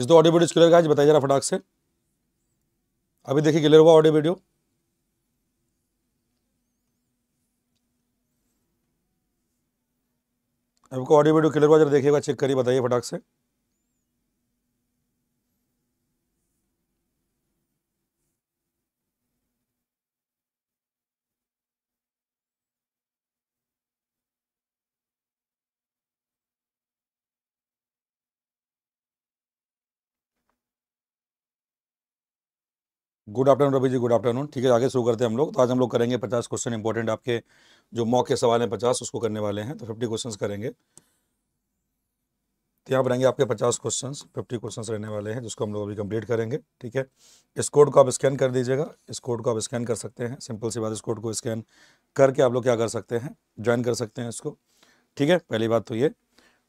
इस दो audio video clear guys बताइए जरा फटाक से अभी देखिए क्लियर हुआ ऑडियो वीडियो आपको ऑडियो वीडियो क्लियर हुआ जरा देखिएगा चेक करिए बताइए फटाक से good afternoon Ravi ji good afternoon ठीक है आगे शुरू करते हैं हम लोग तो आज हम लोग करेंगे पचास क्वेश्चन इंपॉर्टेंट आपके जो मॉक के सवाल हैं पचास उसको करने वाले हैं तो फिफ्टी क्वेश्चन करेंगे तो यहाँ पर रहेंगे आपके पचास क्वेश्चन फिफ्टी क्वेश्चन रहने वाले हैं जिसको हम लोग अभी कंप्लीट करेंगे ठीक है इस कोड को आप स्कैन कर दीजिएगा इस कोड को आप स्कैन कर सकते हैं सिंपल सी बात इस कोड को स्कैन करके आप लोग क्या कर सकते हैं ज्वाइन कर सकते हैं इसको ठीक है पहली बात तो ये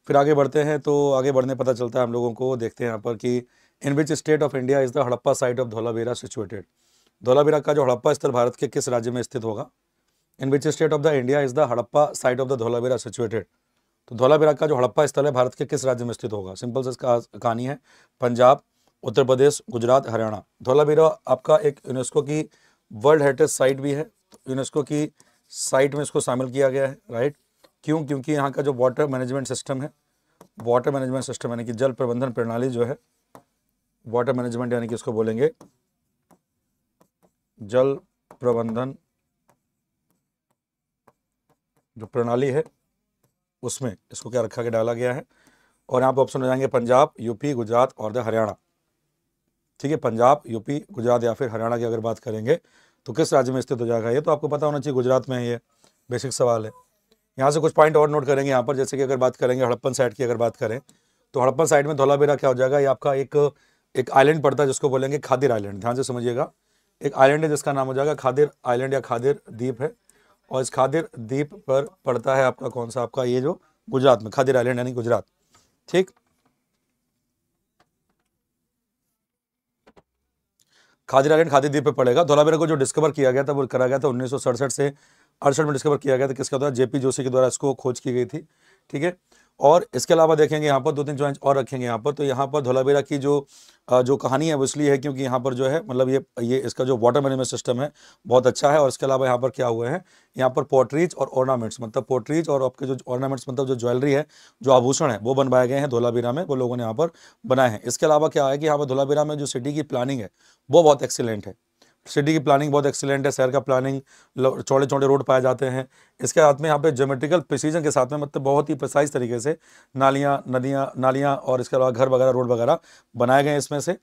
फिर आगे बढ़ते हैं तो आगे बढ़ने पता चलता है हम लोगों को देखते हैं यहाँ पर कि in which state of India is the Harappa site of Dholavira situated Dholavira का जो हड़प्पा स्थल भारत के किस राज्य में स्थित होगा in which state of the India is the Harappa site of the Dholavira situated तो धोलावीरा का जो हड़प्पा स्थल है भारत के किस राज्य में स्थित होगा सिंपल से इसका कहानी है पंजाब उत्तर प्रदेश गुजरात हरियाणा धोलावीरा आपका एक यूनेस्को की वर्ल्ड हेरिटेज साइट भी है यूनेस्को की साइट में इसको शामिल किया गया है राइट क्यों क्योंकि यहाँ का जो वाटर मैनेजमेंट सिस्टम है वाटर मैनेजमेंट सिस्टम यानी कि जल प्रबंधन प्रणाली जो है वाटर मैनेजमेंट यानी कि इसको बोलेंगे जल प्रबंधन जो प्रणाली है उसमें इसको क्या रखा के डाला गया है और यहाँ पर ऑप्शन हो जाएंगे पंजाब यूपी गुजरात और द हरियाणा ठीक है पंजाब यूपी गुजरात या फिर हरियाणा की अगर बात करेंगे तो किस राज्य में स्थित हो जाएगा ये तो आपको पता होना चाहिए गुजरात में ही है बेसिक सवाल है यहाँ से कुछ पॉइंट और नोट करेंगे यहाँ पर जैसे कि अगर बात करेंगे हड़प्पन साइड की अगर बात करें तो हड़प्पन साइड में धौलाबीरा क्या हो जाएगा ये आपका एक एक आइलैंड पड़ता है जिसको बोलेंगे खादिर आइलैंड ध्यान से समझिएगा एक आइलैंड है जिसका नाम हो जाएगा खादिर आइलैंड या खादिर द्वीप है और इस खादिर द्वीप पर पड़ता है आपका कौन सा आपका ये जो गुजरात में खादिर आइलैंड यानी गुजरात ठीक खादिर आइलैंड खादिर द्वीप पर पड़ेगा धोलावीरा को जो डिस्कवर किया गया था वो करा गया था उन्नीस से अड़सठ में डिस्कवर किया गया था किसके द्वारा जेपी जोशी के द्वारा इसको खोज की गई थी ठीक है और इसके अलावा देखेंगे यहाँ पर दो तीन ज्वाइंट और रखेंगे यहाँ पर तो यहाँ पर धोलाबेरा की जो जो कहानी है वो इसलिए है क्योंकि यहाँ पर जो है मतलब ये ये इसका जो वाटर मैनेजमेंट सिस्टम है बहुत अच्छा है और इसके अलावा यहाँ पर क्या हुए हैं यहाँ पर पोट्रीज और ऑर्नामेंट्स मतलब पोट्रीज और आपके जो ऑर्नामेंट्स मतलब जो ज्वेलरी है जो आभूषण है वो बनवाए गए हैं धोलाबीरा में वो लोगों ने यहाँ पर बनाए हैं इसके अलावा क्या है कि यहाँ पर धोलाबीरा में जो सिटी की प्लानिंग है वो बहुत एक्सीलेंट है सिटी की प्लानिंग बहुत एक्सीलेंट है शहर का प्लानिंग छोटे छोटे रोड पाए जाते हैं इसके साथ में यहाँ पे ज्योमेट्रिकल प्रिसीजन के साथ में मतलब बहुत ही प्रसाइज तरीके से नालियाँ नदियाँ नालियाँ और इसके अलावा घर वगैरह रोड वगैरह बनाए गए हैं इसमें से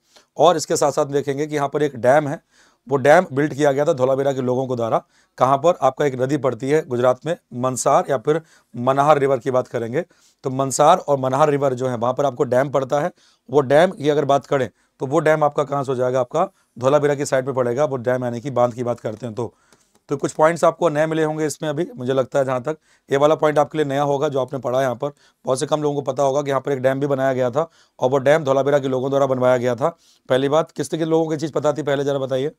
और इसके साथ साथ देखेंगे कि यहाँ पर एक डैम है वो डैम बिल्ड किया गया था धोलावीरा के लोगों को द्वारा कहाँ पर आपका एक नदी पड़ती है गुजरात में मनसार या फिर मनहार रिवर की बात करेंगे तो मनसार और मनाहर रिवर जो है वहाँ पर आपको डैम पड़ता है वो डैम की अगर बात करें तो वो डैम आपका कहाँ से हो जाएगा आपका धोलाबीरा की साइड पर पड़ेगा वो डैम यानी कि बांध की बात करते हैं तो तो कुछ पॉइंट्स आपको नए मिले होंगे इसमें अभी मुझे लगता है जहाँ तक ये वाला पॉइंट आपके लिए नया होगा जो आपने पढ़ा यहाँ पर बहुत से कम लोगों को पता होगा कि यहाँ पर एक डैम भी बनाया गया था और वो डैम धोलाबीरा के लोगों द्वारा बनवाया गया था पहली बात किस तरह के लोगों की चीज़ पता थी पहले ज़रा बताइए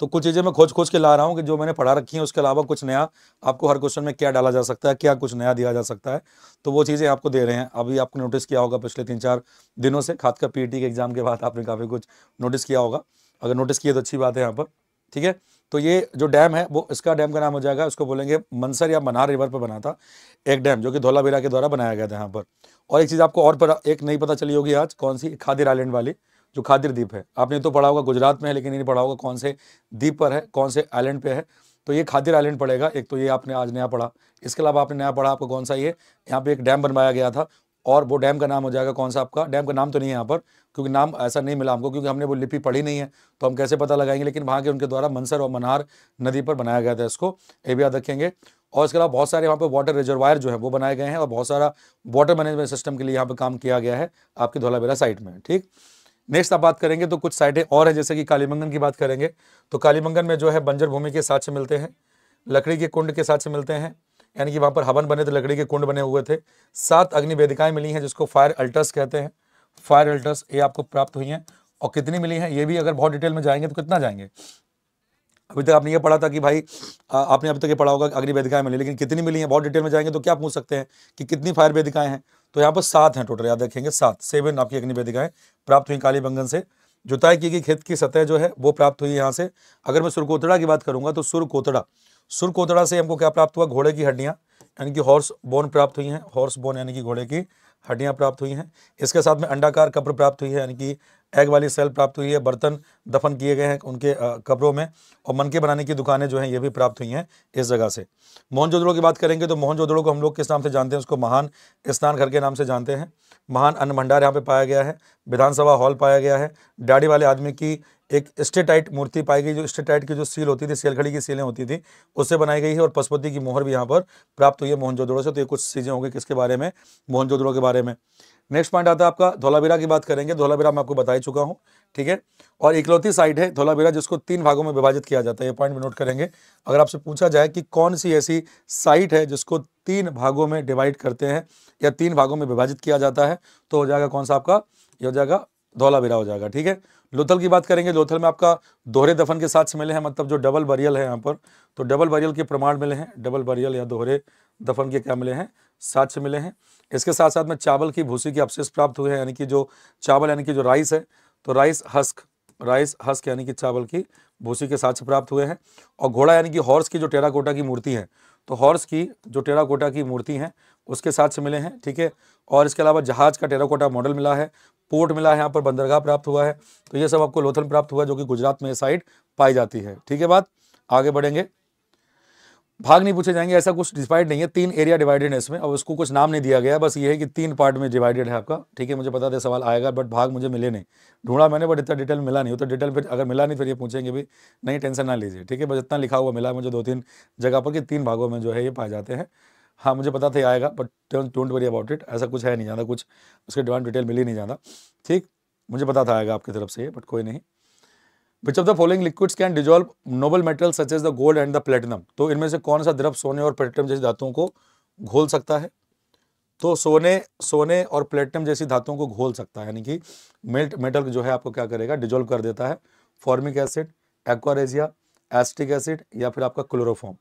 तो कुछ चीज़ें मैं खोज खोज के ला रहा हूँ कि जो मैंने पढ़ा रखी हैं उसके अलावा कुछ नया आपको हर क्वेश्चन में क्या डाला जा सकता है क्या कुछ नया दिया जा सकता है तो वो चीज़ें आपको दे रहे हैं अभी आपने नोटिस किया होगा पिछले तीन चार दिनों से खासकर पी e के एग्ज़ाम के बाद आपने काफ़ी कुछ नोटिस किया होगा अगर नोटिस किए तो अच्छी बात है यहाँ पर ठीक है तो ये जो डैम है वो इसका डैम का नाम हो जाएगा उसको बोलेंगे मनसर या मनार रिवर पर बना था एक डैम जो कि धोलाबीरा के द्वारा बनाया गया था यहाँ पर और एक चीज़ आपको और पर एक नहीं पता चली होगी आज कौन सी खादिर आइलैंड वाली जो खादिर द्वीप है आपने तो पढ़ा होगा गुजरात में है लेकिन नहीं पढ़ा होगा कौन से द्वीप पर है कौन से आइलैंड पे है तो ये खादिर आइलैंड पड़ेगा एक तो ये आपने आज नया पढ़ा इसके अलावा आपने नया पढ़ा आपको कौन सा ये यहाँ पे एक डैम बनवाया गया था और वो डैम का नाम हो जाएगा कौन सा आपका डैम का नाम तो नहीं है यहाँ पर क्योंकि नाम ऐसा नहीं मिला हमको क्योंकि हमने वो लिपि पढ़ी नहीं है तो हम कैसे पता लगाएंगे लेकिन वहाँ के उनके द्वारा मनसर और मनार नदी पर बनाया गया था इसको ये भी याद रखेंगे और इसके अलावा बहुत सारे यहाँ पर वाटर रिजर्वायर जो है वो बनाए गए हैं और बहुत सारा वाटर मैनेजमेंट सिस्टम के लिए यहाँ पर काम किया गया है आपकी धोलाबेरा साइट में ठीक नेक्स्ट आप बात करेंगे तो कुछ साइडें और हैं जैसे कि कालीमंगन की बात करेंगे तो कालीमंगन में जो है बंजर भूमि के साथ से मिलते हैं लकड़ी के कुंड के साथ से मिलते हैं यानी कि वहाँ पर हवन बने थे लकड़ी के कुंड बने हुए थे सात अग्नि वेदिकाएं मिली हैं जिसको फायर अल्टर्स कहते हैं फायर अल्टर्स ये आपको प्राप्त हुई हैं और कितनी मिली हैं ये भी अगर बहुत डिटेल में जाएंगे तो कितना जाएंगे अभी तक आपने ये पढ़ा था कि भाई आपने अभी तक ये पढ़ा होगा अग्नि वेदिकाएं मिली लेकिन कितनी मिली हैं बहुत डिटेल में जाएंगे तो क्या पूछ सकते हैं कि कितनी फायर वेदिकाएं हैं तो यहाँ पर सात हैं टोटल याद रखेंगे सात सेवन आपकी अग्निवेदिकाएं प्राप्त हुई काली बंगन से जुताई की गई खेत की सतह जो है वो प्राप्त हुई यहाँ से अगर मैं सुरकोतड़ा की बात करूंगा तो सुरकोतड़ा सुरकोतड़ा से हमको क्या प्राप्त हुआ घोड़े की हड्डियाँ यानी कि हॉर्स बोन प्राप्त हुई हैं हॉर्स बोन यानी कि घोड़े की हड्डियाँ प्राप्त हुई हैं इसके साथ में अंडाकार कब्र प्राप्त हुई है यानी कि एग वाली सेल प्राप्त हुई है बर्तन दफन किए गए हैं उनके कब्रों में और मनके बनाने की दुकानें जो हैं ये भी प्राप्त हुई हैं इस जगह से मोहनजोदड़ो की बात करेंगे तो मोहनजोदड़ो को हम लोग किस नाम से जानते हैं उसको महान स्नान घर के नाम से जानते हैं महान अन्न भंडार यहाँ पर पाया गया है विधानसभा हॉल पाया गया है डाड़ी वाले आदमी की एक स्टेटाइट मूर्ति पाई गई जो स्टेटाइट की जो सील होती थी सेलखड़ी की सीलें होती थी उससे बनाई गई है और पशुपति की मोहर भी यहाँ पर प्राप्त हुई है मोहनजोदड़ो से तो ये कुछ चीज़ें होंगी किसके बारे में मोहनजोदड़ो के बारे में नेक्स्ट पॉइंट आता है आपका धोलाबीरा की बात करेंगे धोलाबीरा मैं आपको बता ही चुका हूँ ठीक है और इकलौती साइड है धोलाबीरा जिसको तीन भागों में विभाजित किया जाता है ये पॉइंट भी नोट करेंगे अगर आपसे पूछा जाए कि कौन सी ऐसी साइट है जिसको तीन भागों में डिवाइड करते हैं या तीन भागों में विभाजित किया जाता है तो हो जाएगा कौन सा आपका ये हो जाएगा धोलाबीरा हो जाएगा ठीक है लोथल की बात करेंगे लोथल में आपका दोहरे दफन के साथ मिले हैं मतलब जो डबल बरियल है यहाँ पर तो डबल बरियल के प्रमाण मिले हैं डबल बरियल या दोहरे दफन के क्या मिले हैं साक्ष्य मिले हैं इसके साथ साथ में चावल की भूसी के अवशेष प्राप्त हुए हैं यानी कि जो चावल यानी कि जो राइस है तो राइस हस्क राइस हस्क यानी कि चावल की भूसी के साक्ष्य प्राप्त हुए हैं और घोड़ा यानी कि हॉर्स की जो टेराकोटा की मूर्ति है तो हॉर्स की जो टेराकोटा की मूर्ति है उसके से मिले हैं ठीक है और इसके अलावा जहाज का टेराकोटा मॉडल मिला है पोर्ट मिला है यहाँ पर बंदरगाह प्राप्त हुआ है तो ये सब आपको लोथन प्राप्त हुआ जो कि गुजरात में साइड पाई जाती है ठीक है बात आगे बढ़ेंगे भाग नहीं पूछे जाएंगे ऐसा कुछ डिवाइड नहीं है तीन एरिया डिवाइडेड है इसमें और इसको कुछ नाम नहीं दिया गया बस ये है कि तीन पार्ट में डिवाइडेड है आपका ठीक है मुझे पता था सवाल आएगा बट भाग मुझे मिले नहीं ढूंढा मैंने बट इतना डिटेल मिला नहीं तो डिटेल फिर अगर मिला नहीं फिर ये पूछेंगे भी नहीं टेंशन ना लीजिए ठीक है बस इतना लिखा हुआ मिला मुझे दो तीन जगह पर कि तीन भागों में जो है ये पाए जाते हैं हाँ मुझे पता था आएगा but don't worry about it ऐसा कुछ है नहीं ज़्यादा कुछ उसके डिमांड डिटेल मिल ही नहीं ज़्यादा ठीक मुझे पता था आएगा आपकी तरफ से बट कोई नहीं which of the following liquids can dissolve noble metal such as the gold and the platinum तो इनमें से कौन सा द्रव सोने और प्लेटिनम जैसी धातुओं को घोल सकता है तो सोने सोने और प्लेटिनम जैसी धातुओं को घोल सकता है यानी कि मेल्ट मेटल जो है आपको क्या करेगा डिजोल्व कर देता है formic acid aqua regia acetic acid या फिर आपका क्लोरोफॉर्म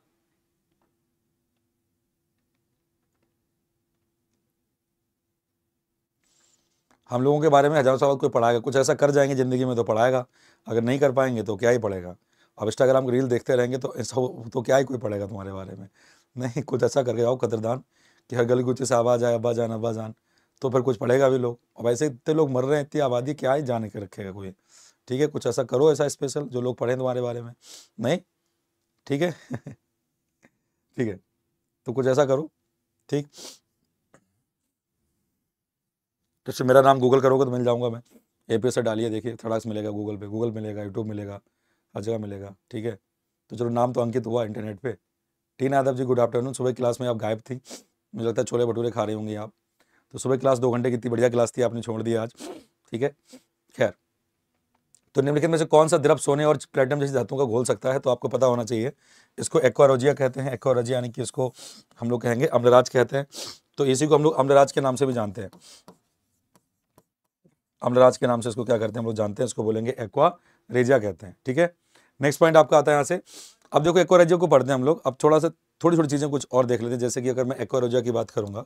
हम लोगों के बारे में हजारों सवाल कोई पढ़ाएगा कुछ ऐसा कर जाएंगे ज़िंदगी में तो पढ़ाएगा अगर नहीं कर पाएंगे तो क्या ही पढ़ेगा अब इंस्टाग्राम रील देखते रहेंगे तो ऐसा तो क्या ही कोई पढ़ेगा तुम्हारे बारे में नहीं कुछ ऐसा करके आओ कदरदान कि हर गली गुच्छे से आवाज़ आए अब्बा जान अब्बा जान तो फिर कुछ पढ़ेगा भी लोग अब ऐसे इतने लोग मर रहे हैं इतनी आबादी क्या ही जाने के रखेगा कोई ठीक है कुछ ऐसा करो ऐसा स्पेशल जो लोग पढ़ें तुम्हारे बारे में नहीं ठीक है ठीक है तो कुछ ऐसा करो ठीक तो इससे मेरा नाम गूगल करोगे तो मिल जाऊंगा मैं ए पी से डालिए देखिए थड़ाक्स मिलेगा गूगल पे गूगल मिलेगा यूट्यूब मिलेगा हर जगह मिलेगा ठीक है तो चलो नाम तो अंकित हुआ इंटरनेट पे टीना यादव जी गुड आफ्टरनून सुबह क्लास में आप गायब थी मुझे लगता है छोले भटूरे खा रही होंगी आप तो सुबह क्लास दो घंटे कितनी बढ़िया क्लास थी आपने छोड़ दी आज ठीक है खैर तो निम्नलिखित में से कौन सा द्रव सोने और प्लेटिनम जैसी धातुओं का घोल सकता है तो आपको पता होना चाहिए इसको एक्वारोजिया कहते हैं एक्वारोजिया यानी कि इसको हम लोग कहेंगे अम्लराज कहते हैं तो इसी को हम लोग अम्लराज के नाम से भी जानते हैं अम्लराज के नाम से इसको क्या करते हैं हम लोग जानते हैं इसको बोलेंगे एक्वा रेजिया कहते हैं ठीक है नेक्स्ट पॉइंट आपका आता है यहाँ से अब देखो एक्वा रेजिया को पढ़ते हैं हम लोग अब थोड़ा सा थोड़ी थोड़ी चीज़ें कुछ और देख लेते हैं जैसे कि अगर मैं एक्वा रेजिया की बात करूँगा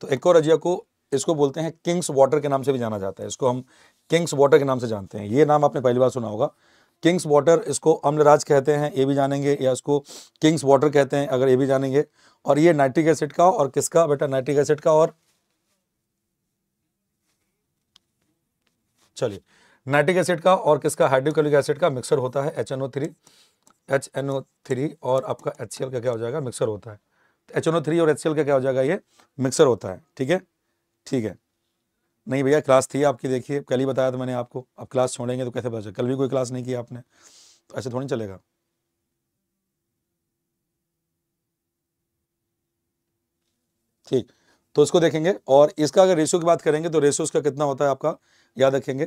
तो एक्वा रेजिया को इसको बोलते हैं किंग्स वाटर के नाम से भी जाना जाता है इसको हम किंग्स वाटर के नाम से जानते हैं ये नाम आपने पहली बार सुना होगा किंग्स वाटर इसको अम्लराज कहते हैं ये भी जानेंगे या इसको किंग्स वाटर कहते हैं अगर ये भी जानेंगे और ये नाइट्रिक एसिड का और किसका बेटा नाइट्रिक एसिड का और चलिए नाइट्रिक एसिड का और किसका हाइड्रोक्लोरिक एसिड का मिक्सर होता है H N O three H N O three और आपका एच सी एल का क्या हो जाएगा मिक्सर होता है एच एन ओ थ्री और एच सी एल का क्या हो जाएगा ये मिक्सर होता है ठीक है ठीक है नहीं भैया क्लास थी आपकी देखिए कल ही बताया था मैंने आपको अब क्लास छोड़ेंगे तो कैसे पता कल भी कोई क्लास नहीं किया आपने तो ऐसे थोड़ी चलेगा ठीक तो इसको देखेंगे और इसका अगर रेशियो की बात करेंगे तो रेशियो इसका कितना होता है आपका याद रखेंगे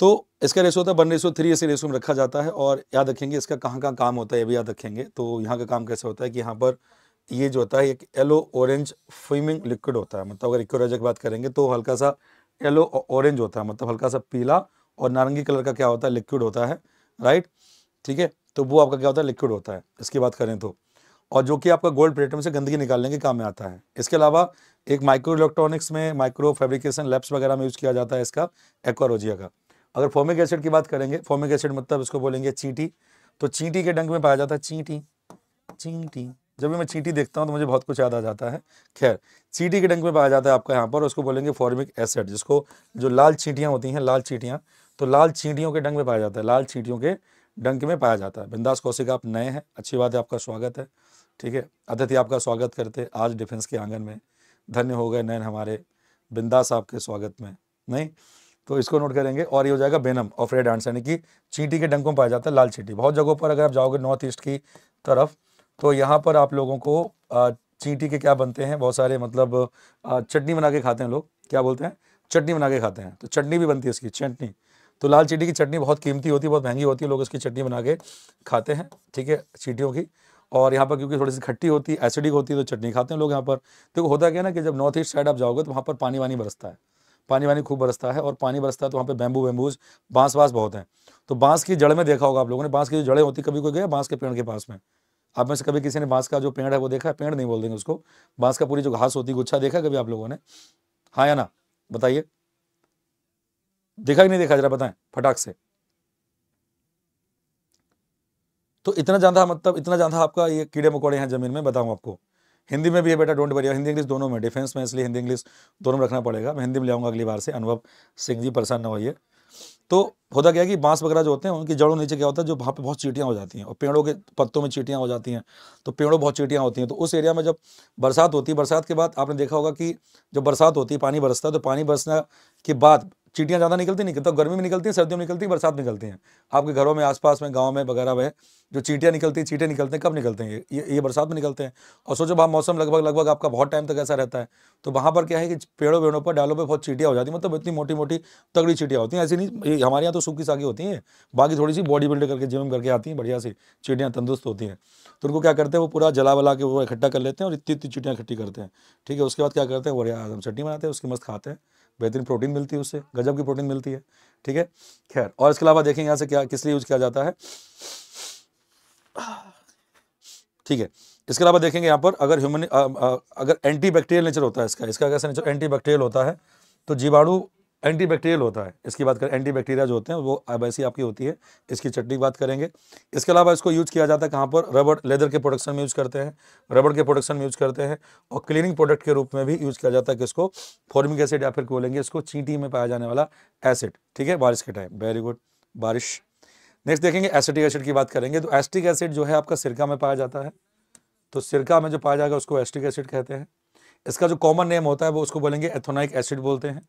तो इसका रेशो होता है वन रेशो थ्री ऐसे रेशो में रखा जाता है और याद रखेंगे इसका कहाँ कहाँ काम होता है ये भी याद रखेंगे तो यहाँ का काम कैसे होता है कि यहाँ पर ये जो होता है एक येलो ऑरेंज फ्यूमिंग लिक्विड होता है मतलब अगर इक्योराजा की बात करेंगे तो हल्का सा येलो ऑरेंज होता है मतलब हल्का सा पीला और नारंगी कलर का क्या होता है लिक्विड होता है राइट ठीक है तो वो आपका क्या होता है लिक्विड होता है इसकी बात करें तो और जो कि आपका गोल्ड प्लेटम से गंदगी निकालने के काम में आता है इसके अलावा एक माइक्रो इलेक्ट्रॉनिक्स में माइक्रो फैब्रिकेशन लैब्स वगैरह में यूज़ किया जाता है इसका एक्वारोजिया का अगर फॉर्मिक एसिड की बात करेंगे फॉर्मिक एसिड मतलब इसको बोलेंगे चींटी तो चींटी के डंक में पाया जाता है चींटी चींटी जब भी मैं चींटी देखता हूँ तो मुझे बहुत कुछ याद आ जाता है खैर चींटी के डंक में पाया जाता है आपका यहाँ पर उसको बोलेंगे फॉर्मिक एसिड जिसको जो लाल चींटियाँ होती हैं लाल चींटियाँ तो लाल चींटियों के डंक में पाया जाता है लाल चींटियों के डंक में पाया जाता है बिंदास कौशिक आप नए हैं अच्छी बात है आपका स्वागत है ठीक है अतिथि आपका स्वागत करते आज डिफेंस के आंगन में धन्य हो गए नैन हमारे बिंदा साहब के स्वागत में नहीं तो इसको नोट करेंगे और ये हो जाएगा बेनम ऑफ रेड आंसर यानी कि चींटी के डंकों में पाया जाता है लाल चींटी बहुत जगहों पर अगर आप जाओगे नॉर्थ ईस्ट की तरफ तो यहाँ पर आप लोगों को चींटी के क्या बनते हैं बहुत सारे मतलब चटनी बना के खाते हैं लोग क्या बोलते हैं चटनी बना के खाते हैं तो चटनी भी बनती है इसकी चटनी तो लाल चींटी की चटनी बहुत कीमती होती है बहुत महंगी होती है लोग इसकी चटनी बना के खाते हैं ठीक है चींटियों की और यहाँ पर क्योंकि थोड़ी सी खट्टी होती है एसिडिक होती है तो चटनी खाते हैं लोग यहाँ पर देखो होता क्या ना कि जब नॉर्थ ईस्ट साइड आप जाओगे तो वहाँ पर पानी वानी बरसता है पानी वानी खूब बरसता है और पानी बरसता है तो वहाँ पे बैम्बू बैम्बूज बांस वास बहुत हैं तो बांस की जड़ में देखा होगा आप लोगों ने बांस की जो जड़ें होती कभी कोई गया बांस के पेड़ के पास में आप में से कभी किसी ने बांस का जो पेड़ है वो देखा है पेड़ नहीं बोल देंगे उसको बांस का पूरी जो घास होती गुच्छा देखा कभी आप लोगों ने हाँ या ना बताइए देखा कि नहीं देखा जरा बताएं फटाक से तो इतना ज़्यादा मतलब इतना ज़्यादा आपका ये कीड़े मकोड़े हैं ज़मीन में बताऊँ आपको हिंदी में भी है बेटा डोंट वरी हिंदी इंग्लिश दोनों में डिफेंस में इसलिए हिंदी इंग्लिश दोनों में रखना पड़ेगा मैं हिंदी में ले अगली बार से अनुभव सिंह जी परेशान न होइए तो होता क्या है कि बांस वगैरह जो होते हैं उनकी जड़ों नीचे क्या होता है जो वहाँ पे बहुत चीटियाँ हो जाती हैं और पेड़ों के पत्तों में चीटियाँ हो जाती हैं तो पेड़ों बहुत चीटियाँ होती हैं तो उस एरिया में जब बरसात होती है बरसात के बाद आपने देखा होगा कि जब बरसात होती है पानी बरसता है तो पानी बरसने के बाद चीटियाँ ज़्यादा निकलती नहीं तो गर्मी में निकलती हैं सर्दियों में निकलती हैं बरसात निकलती हैं आपके घरों में आसपास में गाँव में वगैरह में जो चीटियाँ निकलती हैं चीटें निकलते हैं कब निकलते हैं ये ये बरसात में निकलते हैं और सोचो वहाँ मौसम लगभग लगभग आपका बहुत टाइम तक ऐसा रहता है तो वहाँ पर क्या है कि पेड़ों वेड़ों पर डालों पर बहुत चीटियाँ हो जाती मतलब इतनी मोटी मोटी तगड़ी चीटियाँ होती हैं ऐसी नहीं हमारे यहाँ तो तो सूखी सागी होती हैं बाकी थोड़ी सी बॉडी बिल्डर करके जिम करके आती हैं बढ़िया से चिड़ियाँ तंदुरुस्त होती हैं तो उनको क्या करते हैं वो पूरा जला वला के वो इकट्ठा कर लेते हैं और इतनी इतनी चीटियाँ इकट्ठी करते हैं ठीक है उसके बाद क्या करते हैं वो हम चटनी बनाते हैं उसकी मस्त खाते हैं बेहतरीन प्रोटीन मिलती है उससे गजब की प्रोटीन मिलती है ठीक है खैर और इसके अलावा देखें यहाँ से क्या किस लिए यूज़ किया जाता है ठीक है इसके अलावा देखेंगे यहाँ पर अगर ह्यूमन अगर एंटी बैक्टीरियल नेचर होता है इसका इसका कैसा नेचर एंटी बैक्टीरियल होता है तो जीवाणु एंटीबैक्टीरियल होता है इसकी बात करें एंटीबैक्टीरिया जो होते हैं वो अब ऐसी आपकी होती है इसकी चटनी की बात करेंगे इसके अलावा इसको यूज किया जाता है कहाँ पर रबड़ लेदर के प्रोडक्शन में यूज करते हैं रबड़ के प्रोडक्शन में यूज करते हैं और क्लीनिंग प्रोडक्ट के रूप में भी यूज किया जाता है किसको फॉर्मिक एसिड या फिर बोलेंगे इसको चींटी में पाया जाने वाला एसिड ठीक है बारिश के टाइम वेरी गुड बारिश नेक्स्ट देखेंगे एसिटिक एसिड की बात करेंगे तो एस्टिक एसिड जो है आपका सिरका में पाया जाता है तो सिरका में जो पाया जाएगा उसको एस्टिक एसिड कहते हैं इसका जो कॉमन नेम होता है वो उसको बोलेंगे एथोनाइक एसिड बोलते हैं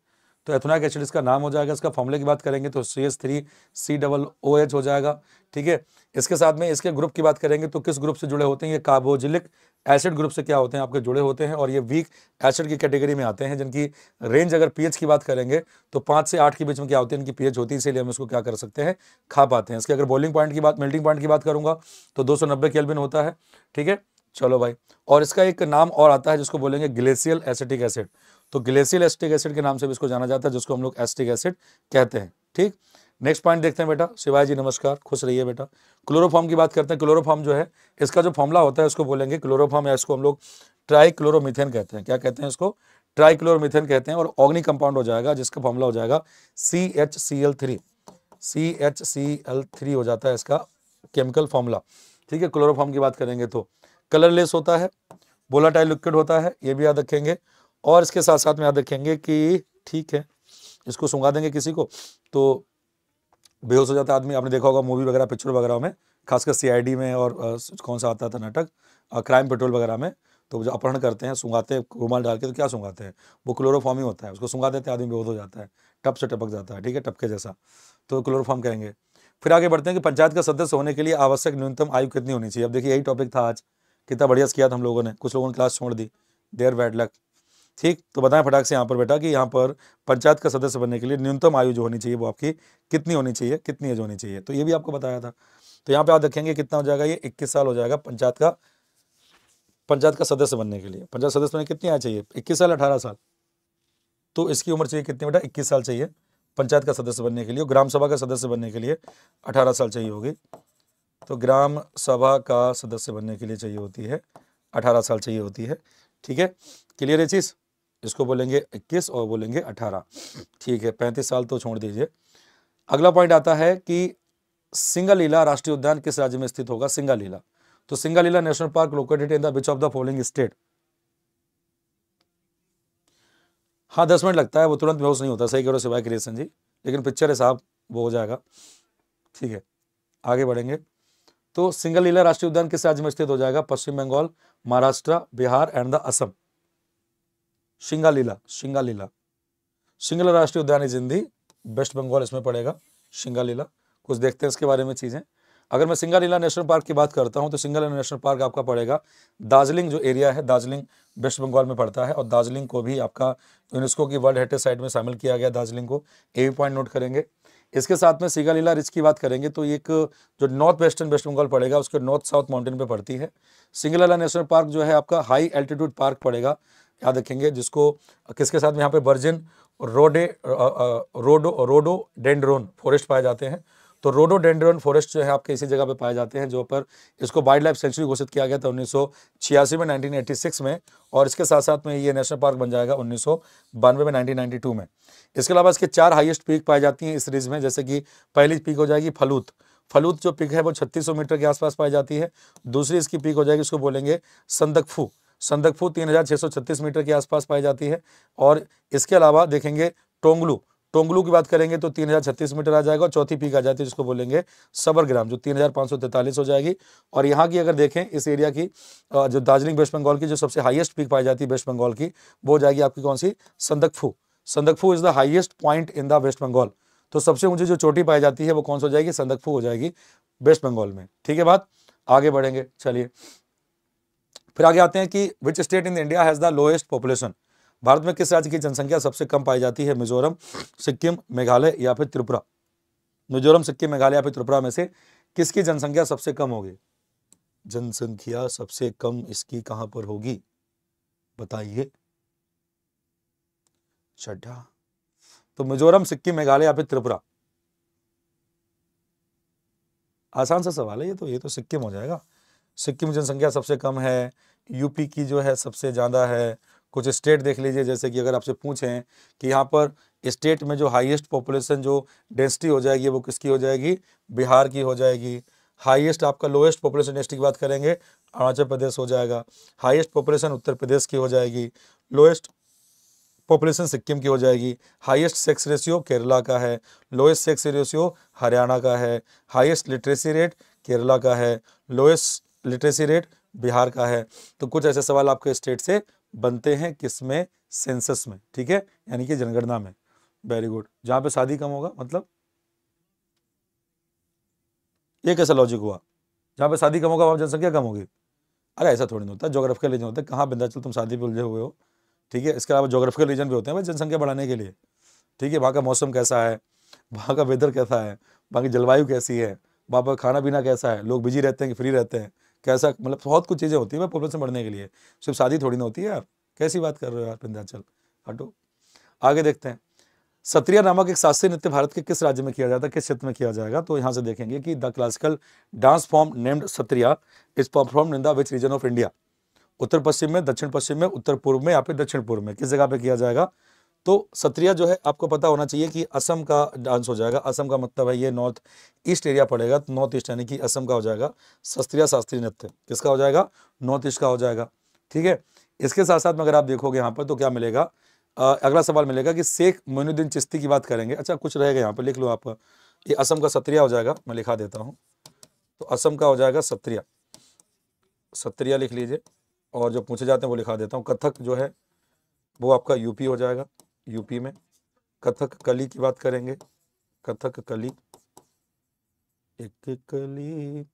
तो एथोनाइक एसिड इसका नाम हो जाएगा इसका फॉर्मूले की बात करेंगे तो C S three C double O H हो जाएगा ठीक है इसके साथ में इसके ग्रुप की बात करेंगे तो किस ग्रुप से जुड़े होते हैं ये कार्बोजिलिक एसिड ग्रुप से क्या होते हैं आपके जुड़े होते हैं और ये वीक एसिड की कैटेगरी में आते हैं जिनकी रेंज अगर पीएच की बात करेंगे तो पाँच से आठ के बीच में क्या होती है इनकी पीएच होती है इसीलिए हम इसको क्या कर सकते हैं खा पाते हैं इसके अगर बॉलिंग पॉइंट की बात मेल्टिंग पॉइंट की बात करूंगा तो दो सौ होता है ठीक है चलो भाई और इसका एक नाम और आता है जिसको बोलेंगे ग्लेशियल एसिटिक एसिड तो ग्लेसियल एस्टिक एसिड के नाम से भी इसको जाना जाता है जिसको हम लोग एस्टिक एसिड कहते हैं ठीक नेक्स्ट पॉइंट देखते हैं बेटा शिवाय जी नमस्कार खुश रहिए बेटा क्लोरोफॉर्म की बात करते हैं क्लोरोफॉर्म जो है इसका जो फॉर्मला होता है उसको बोलेंगे क्लोरोफॉर्म या इसको हम लोग ट्राइक्लोरोमिथेन कहते हैं क्या कहते हैं इसको ट्राइक्लोरोमिथेन कहते हैं और ऑग्नि कंपाउंड हो जाएगा जिसका फॉर्मला हो जाएगा C H C L three C H C L three हो जाता है इसका केमिकल फॉर्मूला ठीक है क्लोरोफॉर्म की बात करेंगे तो कलरलेस होता है बोलाटाइल लिक्विड होता है ये भी याद रखेंगे और इसके साथ साथ में याद रखेंगे कि ठीक है इसको सुंगा देंगे किसी को तो बेहोश हो जाता आदमी आपने देखा होगा मूवी वगैरह पिक्चर वगैरह में खासकर सी में और आ, कौन सा आता था नाटक क्राइम पेट्रोल वगैरह में तो जो अपहरण करते हैं सुंगाते हैं रुमाल डाल के तो क्या सुंगाते हैं वो क्लोरोफॉर्म ही होता है उसको सुंगा देते हैं आदमी बेहोश हो जाता है टप से टपक जाता है ठीक है टपके जैसा तो क्लोरोफॉर्म कहेंगे फिर आगे बढ़ते हैं कि पंचायत का सदस्य होने के लिए आवश्यक न्यूनतम आयु कितनी होनी चाहिए अब देखिए यही टॉपिक था आज कितना बढ़िया किया था हम लोगों ने कुछ लोगों ने क्लास छोड़ दी देयर बैड लक ठीक तो बताएं फटाक से यहाँ पर बेटा कि यहाँ पर पंचायत का सदस्य बनने के लिए न्यूनतम आयु जो होनी चाहिए वो आपकी कितनी होनी चाहिए कितनी एज होनी चाहिए तो ये भी आपको बताया था तो यहाँ पे आप देखेंगे कितना हो जाएगा ये इक्कीस साल हो जाएगा पंचायत का पंचायत का सदस्य बनने के लिए पंचायत सदस्य बनने कितनी आय चाहिए इक्कीस साल अठारह साल तो इसकी उम्र चाहिए कितनी बेटा इक्कीस साल चाहिए पंचायत का सदस्य बनने के लिए ग्राम सभा का सदस्य बनने के लिए अठारह साल चाहिए होगी तो ग्राम सभा का सदस्य बनने के लिए चाहिए होती है अठारह साल चाहिए होती है ठीक है क्लियर है चीज़ इसको बोलेंगे इक्कीस और बोलेंगे अठारह ठीक है पैंतीस साल तो छोड़ दीजिए अगला पॉइंट आता है कि सिंगल लीला राष्ट्रीय उद्यान किस राज्य में स्थित होगा सिंगल लीला तो Singalila national park located in the which of the following state हाँ दस मिनट लगता है वो तुरंत बेहोश नहीं होता सही करो सिवाय क्रिएशन जी लेकिन पिक्चर है साहब वो हो जाएगा ठीक है आगे बढ़ेंगे तो सिंगल लीला राष्ट्रीय उद्यान किस राज्य में स्थित हो जाएगा पश्चिम बंगाल महाराष्ट्र बिहार एंड द असम शिंगालीला लीला सिंगला राष्ट्रीय उद्यान is in the west Bengal इसमें पड़ेगा लीला कुछ देखते हैं इसके बारे में चीज़ें अगर मैं सिंगालीला नेशनल पार्क की बात करता हूं तो सिंगालीला नेशनल पार्क आपका पड़ेगा दार्जिलिंग जो एरिया है दार्जिलिंग वेस्ट बंगाल में पड़ता है और दार्जिलिंग को भी आपका यूनेस्को की वर्ल्ड हेरिटेज साइट में शामिल किया गया दार्जिलिंग को ए भी पॉइंट नोट करेंगे इसके साथ में सिंगालीला रिज की बात करेंगे तो एक जो नॉर्थ वेस्टर्न वेस्ट बंगाल पड़ेगा उसके नॉर्थ साउथ माउंटेन पर पड़ती है सिंगालीला नेशनल पार्क जो है आपका हाई एल्टीट्यूड पार्क पड़ेगा याद रखेंगे जिसको किसके साथ यहाँ पे वर्जिन रोडे रोडो रोडो डेंड्रोन फॉरेस्ट पाए जाते हैं तो रोडो डेंड्रोन फॉरेस्ट जो है आपके इसी जगह पे पाए जाते हैं जो पर इसको वाइल्ड लाइफ सेंचुरी घोषित किया गया था उन्नीस में 1986 में और इसके साथ साथ में ये नेशनल पार्क बन जाएगा उन्नीस में 1992 में इसके अलावा इसके चार हाइएस्ट पीक पाई जाती हैं इस सीरीज में जैसे कि पहली पीक हो जाएगी फलूत फलूत जो पिक है वो छत्तीस मीटर के आसपास पाई जाती है दूसरी इसकी पीक हो जाएगी उसको बोलेंगे संदकफू संदकफू छत्तीस मीटर के आसपास पाई जाती है और इसके अलावा देखेंगे टोंगलू टोंगलू की बात करेंगे तो छत्तीस मीटर आ जाएगा और चौथी पीक आ जाती है जिसको बोलेंगे सबरग्राम जो तैतालीस हो जाएगी और यहाँ की अगर देखें इस एरिया की जो दार्जिलिंग वेस्ट बंगाल की जो सबसे हाईएस्ट पीक पाई जाती है वेस्ट बंगाल की वो हो जाएगी आपकी कौन सी Sandakphu Sandakphu is the highest point in the west Bengal तो सबसे ऊंची जो चोटी पाई जाती है वो कौन सी हो जाएगी संदकफू हो जाएगी वेस्ट बंगाल में ठीक है बात आगे बढ़ेंगे चलिए फिर आगे आते हैं कि which state in India has the lowest population Bharat में किस राज्य की जनसंख्या सबसे कम पाई जाती है मिजोरम सिक्किम मेघालय या फिर त्रिपुरा मिजोरम सिक्किम मेघालय या फिर त्रिपुरा में से किसकी जनसंख्या सबसे कम होगी जनसंख्या सबसे कम इसकी कहां पर होगी बताइए चड्ढा तो मिजोरम सिक्किम मेघालय या फिर त्रिपुरा आसान सा सवाल है ये तो ये तो सिक्किम हो जाएगा सिक्किम जनसंख्या सबसे कम है यूपी की जो है सबसे ज़्यादा है कुछ स्टेट देख लीजिए जैसे कि अगर आपसे पूछें कि यहाँ पर स्टेट में जो हाईएस्ट पॉपुलेशन जो डेंसिटी हो जाएगी वो किसकी हो जाएगी बिहार की हो जाएगी हाईएस्ट आपका लोएस्ट पॉपुलेशन डेंसिटी की बात करेंगे अरुणाचल प्रदेश हो जाएगा हाईएस्ट पॉपुलेशन उत्तर प्रदेश की हो जाएगी लोएस्ट पॉपुलेशन सिक्किम की हो जाएगी हाईएस्ट सेक्स रेशियो केरला का है लोएस्ट सेक्स रेशियो हरियाणा का है हाईएस्ट लिटरेसी रेट केरला का है लोएस्ट लिटरेसी रेट बिहार का है तो कुछ ऐसे सवाल आपके स्टेट से बनते हैं किस में सेंसस में ठीक है यानी कि जनगणना में वेरी गुड जहां पे शादी कम होगा मतलब ये कैसा लॉजिक हुआ जहां पे शादी कम होगा वहां जनसंख्या कम होगी अरे ऐसा थोड़ी नहीं होता जोग्राफिकल रीजन होता है कहाँ बिंदाचल तुम शादी पे उलझे हुए हो ठीक है इसके अलावा जोग्राफिकल रीजन भी होते हैं भाई जनसंख्या बढ़ाने के लिए ठीक है वहाँ का मौसम कैसा है वहाँ का वेदर कैसा है वहाँ की जलवायु कैसी है वहाँ पर खाना पीना कैसा है लोग बिजी रहते हैं कि फ्री रहते हैं कैसा मतलब बहुत कुछ चीज़ें होती है भाई प्रॉब्लम से बढ़ने के लिए सिर्फ शादी थोड़ी ना होती है यार कैसी बात कर रहे हो यार पिंध्याचल हटो आगे देखते हैं सत्रिया नामक एक शास्त्रीय नृत्य भारत के किस राज्य में किया जाता है किस क्षेत्र में किया जाएगा तो यहाँ से देखेंगे कि the classical dance form named Sattriya is perform in the which region of India उत्तर पश्चिम में दक्षिण पश्चिम में उत्तर पूर्व में या फिर दक्षिण पूर्व में किस जगह पे किया जाएगा तो सत्रिया जो है आपको पता होना चाहिए कि असम का डांस हो जाएगा असम का मतलब है ये नॉर्थ ईस्ट एरिया पड़ेगा तो नॉर्थ ईस्ट यानी कि असम का हो जाएगा सस्त्रिया शास्त्रीय नृत्य किसका हो जाएगा नॉर्थ ईस्ट का हो जाएगा ठीक है इसके साथ साथ में अगर आप देखोगे यहाँ पर तो क्या मिलेगा आ, अगला सवाल मिलेगा कि शेख मोनुद्दीन चिश्ती की बात करेंगे अच्छा कुछ रहेगा यहाँ पर लिख लो आप ये असम का सत्रिया हो जाएगा मैं लिखा देता हूँ तो असम का हो जाएगा सत्रिया सत्रिया लिख लीजिए और जो पूछे जाते हैं वो लिखा देता हूँ कथक जो है वो आपका यूपी हो जाएगा यूपी में कथक कली की बात करेंगे कथक कली एक कली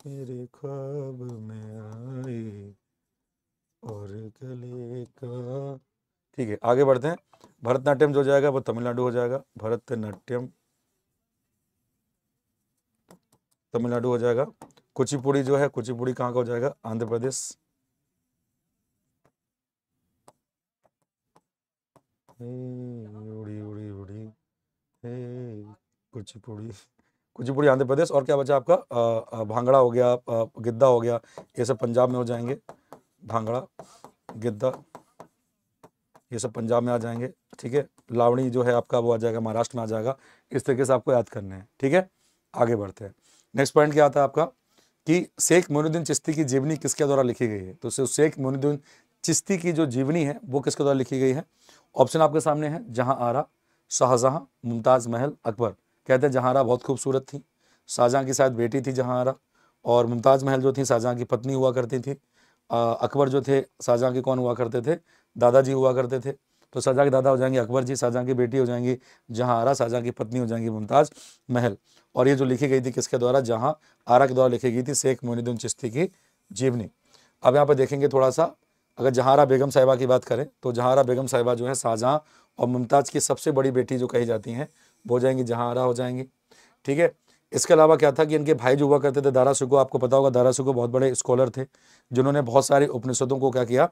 मेरे ख्वाब में आई और कली का ठीक है आगे बढ़ते हैं भरतनाट्यम जो जाएगा वो तमिलनाडु हो जाएगा भरतनाट्यम तमिलनाडु हो जाएगा कुचिपुड़ी जो है कुचिपुड़ी कहाँ का हो जाएगा आंध्र प्रदेश उड़ी उड़ी उड़ी कुचिपुड़ी कुचिपुड़ी आंध्र प्रदेश और क्या बचा आपका भांगड़ा हो गया गिद्दा हो गया ये सब पंजाब में हो जाएंगे भांगड़ा गिद्दा ये सब पंजाब में आ जाएंगे ठीक है लावणी जो है आपका वो आ जाएगा महाराष्ट्र में आ जाएगा इस तरीके से आपको याद करने है ठीक है आगे बढ़ते हैं नेक्स्ट पॉइंट क्या आता है आपका कि शेख मोनुद्दीन चिश्ती की जीवनी किसके द्वारा लिखी गई है तो शेख मोनुद्दीन चिश्ती की जो जीवनी है वो किसके द्वारा लिखी गई है ऑप्शन आपके सामने है जहां आरा शाहजहां मुमताज़ महल अकबर कहते हैं जहां आरा बहुत खूबसूरत थी शाहजहां की शायद बेटी थी जहां आरा और मुमताज़ महल जो थी शाहजहां की पत्नी हुआ करती थी अकबर जो थे शाहजहां के कौन हुआ करते थे दादाजी हुआ करते थे तो शाहजहाँ के दादा हो जाएंगे अकबर जी शाहजहाँ की बेटी हो जाएंगी जहाँ आरा शाहजहां की पत्नी हो जाएंगी मुमताज़ महल और ये जो लिखी गई थी किसके द्वारा जहाँ आरा के द्वारा लिखी गई थी शेख मोहनिद्दीन चिश्ती की जीवनी अब यहाँ पर देखेंगे थोड़ा सा अगर जहारा बेगम साहिबा की बात करें तो जहारा बेगम साहिबा जो है शाहजहाँ और मुमताज़ की सबसे बड़ी बेटी जो कही जाती हैं वो हो जाएंगी जहारा हो जाएंगी ठीक है इसके अलावा क्या था कि इनके भाई जो हुआ करते थे दारा सुखो आपको पता होगा दारा सुको बहुत बड़े स्कॉलर थे जिन्होंने बहुत सारे उपनिषदों को क्या किया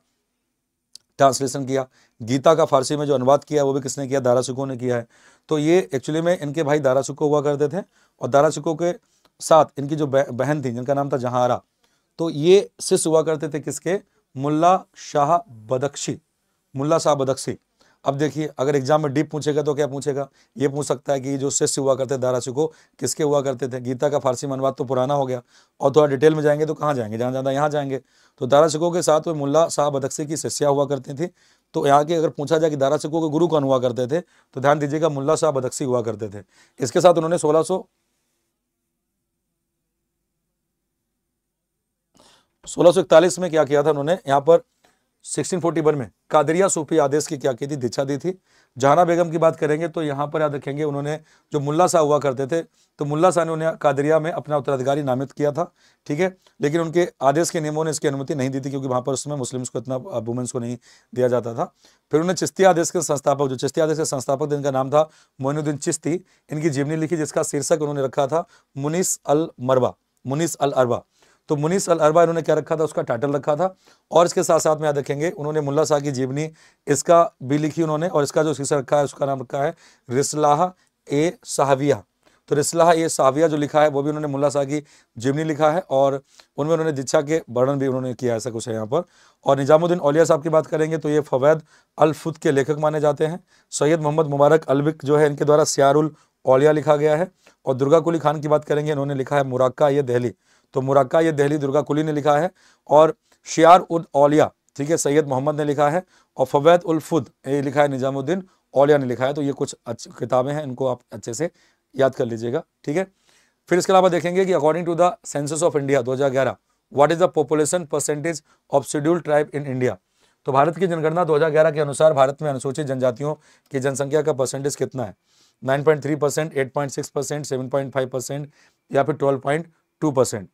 ट्रांसलेशन किया गीता का फारसी में जो अनुवाद किया वो भी किसने किया दारा सुको ने किया है तो ये एक्चुअली में इनके भाई दारा सुको हुआ करते थे और दारा सुको के साथ इनकी जो बहन थी जिनका नाम था जहारा तो ये शिष्य हुआ करते थे किसके मुल्ला शाह बदक्षी मुल्ला शाह बदक्षी अब देखिए अगर एग्जाम में डीप पूछेगा तो क्या पूछेगा ये पूछ सकता है कि जो शिष्य हुआ करते दारा सिखो किसके हुआ करते थे गीता का फारसी मनवाद तो पुराना हो गया और थोड़ा डिटेल में जाएंगे तो कहाँ जाएंगे जहाँ ज़्यादा यहाँ जाएंगे तो सिखो के साथ वो मुल्ला शाह बदक्षी की शिष्या हुआ करती थी तो यहाँ के अगर पूछा जाए कि सिखो के गुरु कौन हुआ करते थे तो ध्यान दीजिएगा मुला शाह बदक्षी हुआ करते थे इसके साथ उन्होंने सोलह सोलह में क्या किया था उन्होंने यहाँ पर 1641 में कादरिया सूफी आदेश की क्या की थी दीक्षा दी थी जहाना बेगम की बात करेंगे तो यहाँ पर याद रखेंगे उन्होंने जो मुल्ला शाह हुआ करते थे तो मुल्ला शाह ने उन्हें कादरिया में अपना उत्तराधिकारी नामित किया था ठीक है लेकिन उनके आदेश के नियमों ने इसकी अनुमति नहीं दी थी क्योंकि वहाँ पर उसमें मुस्लिम्स को इतना वुमेंस को नहीं दिया जाता था फिर उन्हें चिश्ती आदेश के संस्थापक जो चिश्ती आदेश के संस्थापक थे इनका नाम था मोइनुद्दीन चिश्ती इनकी जीवनी लिखी जिसका शीर्षक उन्होंने रखा था मुनिस अल मरबा मुनिस अल अरबा तो मुनीस अल अरबा इन्होंने क्या रखा था उसका टाइटल रखा था और इसके साथ साथ में याद रखेंगे उन्होंने मुल्ला शाह की जीवनी इसका भी लिखी उन्होंने और इसका जो शीर्षक रखा है उसका नाम रखा है रिसलाह ए सहाविया तो रिसलाह ए सहाविया जो लिखा है वो भी उन्होंने मुला शाह की जीवनी लिखा है और उनमें उन्होंने दीक्षा के वर्णन भी उन्होंने किया ऐसा कुछ है यहाँ पर और निजामुद्दीन औलिया साहब की बात करेंगे तो ये फवैद अलफुद के लेखक माने जाते हैं सैयद मोहम्मद मुबारक अलबिक जो है इनके द्वारा सियारुल औलिया लिखा गया है और दुर्गा कुली खान की बात करेंगे इन्होंने लिखा है मुराक्का ये दहली तो मुरक्का ये दहली दुर्गा कुली ने लिखा है और शियार उद औलिया ठीक है सैयद मोहम्मद ने लिखा है और फवैद उल फुद ये लिखा है निज़ामुद्दीन औलिया ने लिखा है तो ये कुछ अच्छी किताबें हैं इनको आप अच्छे से याद कर लीजिएगा ठीक है फिर इसके अलावा देखेंगे कि according to the census of India 2011 what is the population percentage of schedule tribe in India तो भारत की जनगणना 2011 के अनुसार भारत में अनुसूचित जनजातियों की जनसंख्या का परसेंटेज कितना है 9.3 percent eight point six percent seven point five percent या फिर ट्वेल्व पॉइंट टू परसेंट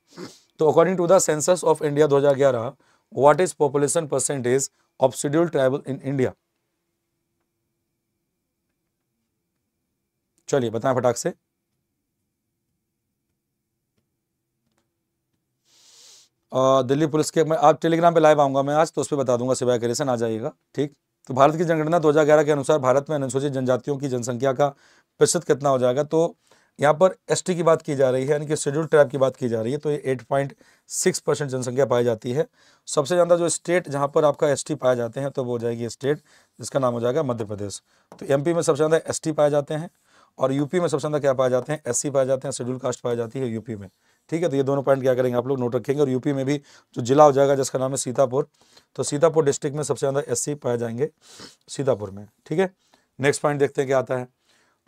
तो according to the census of India 2011 हजार ग्यारह what is population percentage of schedule tribal in India चलिए बताएं फटाक से दिल्ली पुलिस के मैं आप टेलीग्राम पे लाइव आऊंगा मैं आज तो उस पर बता दूंगा सिवाय करेशन आ जाएगा ठीक तो भारत की जनगणना 2011 के अनुसार भारत में अनुसूचित जनजातियों की जनसंख्या का प्रतिशत कितना हो जाएगा तो यहाँ पर एसटी की बात की जा रही है यानी कि शेड्यूल ट्राइब की बात की जा रही है तो ये 8.6 परसेंट जनसंख्या पाई जाती है सबसे ज़्यादा जो स्टेट जहाँ पर आपका एसटी पाए जाते हैं तो वो हो जाएगी स्टेट जिसका नाम हो जाएगा मध्य प्रदेश तो एमपी में सबसे ज़्यादा एसटी पाए जाते हैं और यूपी में सबसे ज़्यादा क्या पाए जाते हैं एस पाए जाते हैं शेड्यूल कास्ट पाई जाती है यूपी में ठीक है तो ये दोनों पॉइंट क्या करेंगे आप लोग नोट रखेंगे और यूपी में भी जो जिला हो जाएगा जिसका नाम है सीतापुर तो सीतापुर डिस्ट्रिक्ट में सबसे ज़्यादा एस पाए जाएंगे सीतापुर में ठीक है नेक्स्ट पॉइंट देखते हैं क्या आता है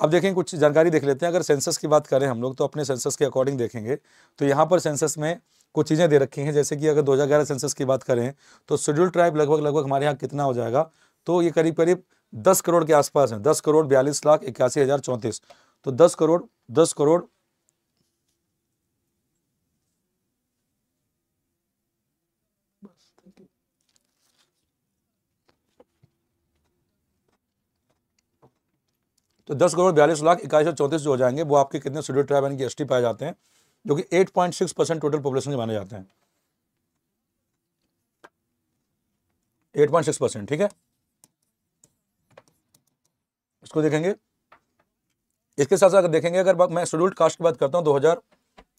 अब देखें कुछ जानकारी देख लेते हैं अगर सेंसस की बात करें हम लोग तो अपने सेंसस के अकॉर्डिंग देखेंगे तो यहाँ पर सेंसस में कुछ चीज़ें दे रखी हैं जैसे कि अगर 2011 सेंसस की बात करें तो शेड्यूल ट्राइब लगभग लगभग हमारे यहाँ कितना हो जाएगा तो ये करीब करीब दस करोड़ के आसपास है दस करोड़ बयालीस लाख इक्यासी हज़ार चौंतीस तो दस करोड़ दस करोड़ तो दस करोड़ बयालीस लाख इक्कीस सौ चौंतीस जो हो जाएंगे वो आपके कितने शेड्यूल ट्राइब यानी कि एस पाए जाते हैं जो कि eight point six percent total population के माने जाते हैं एट पॉइंट सिक्स परसेंट ठीक है इसको देखेंगे इसके साथ साथ अगर देखेंगे अगर मैं शेड्यूल्ड कास्ट की बात करता हूँ 2000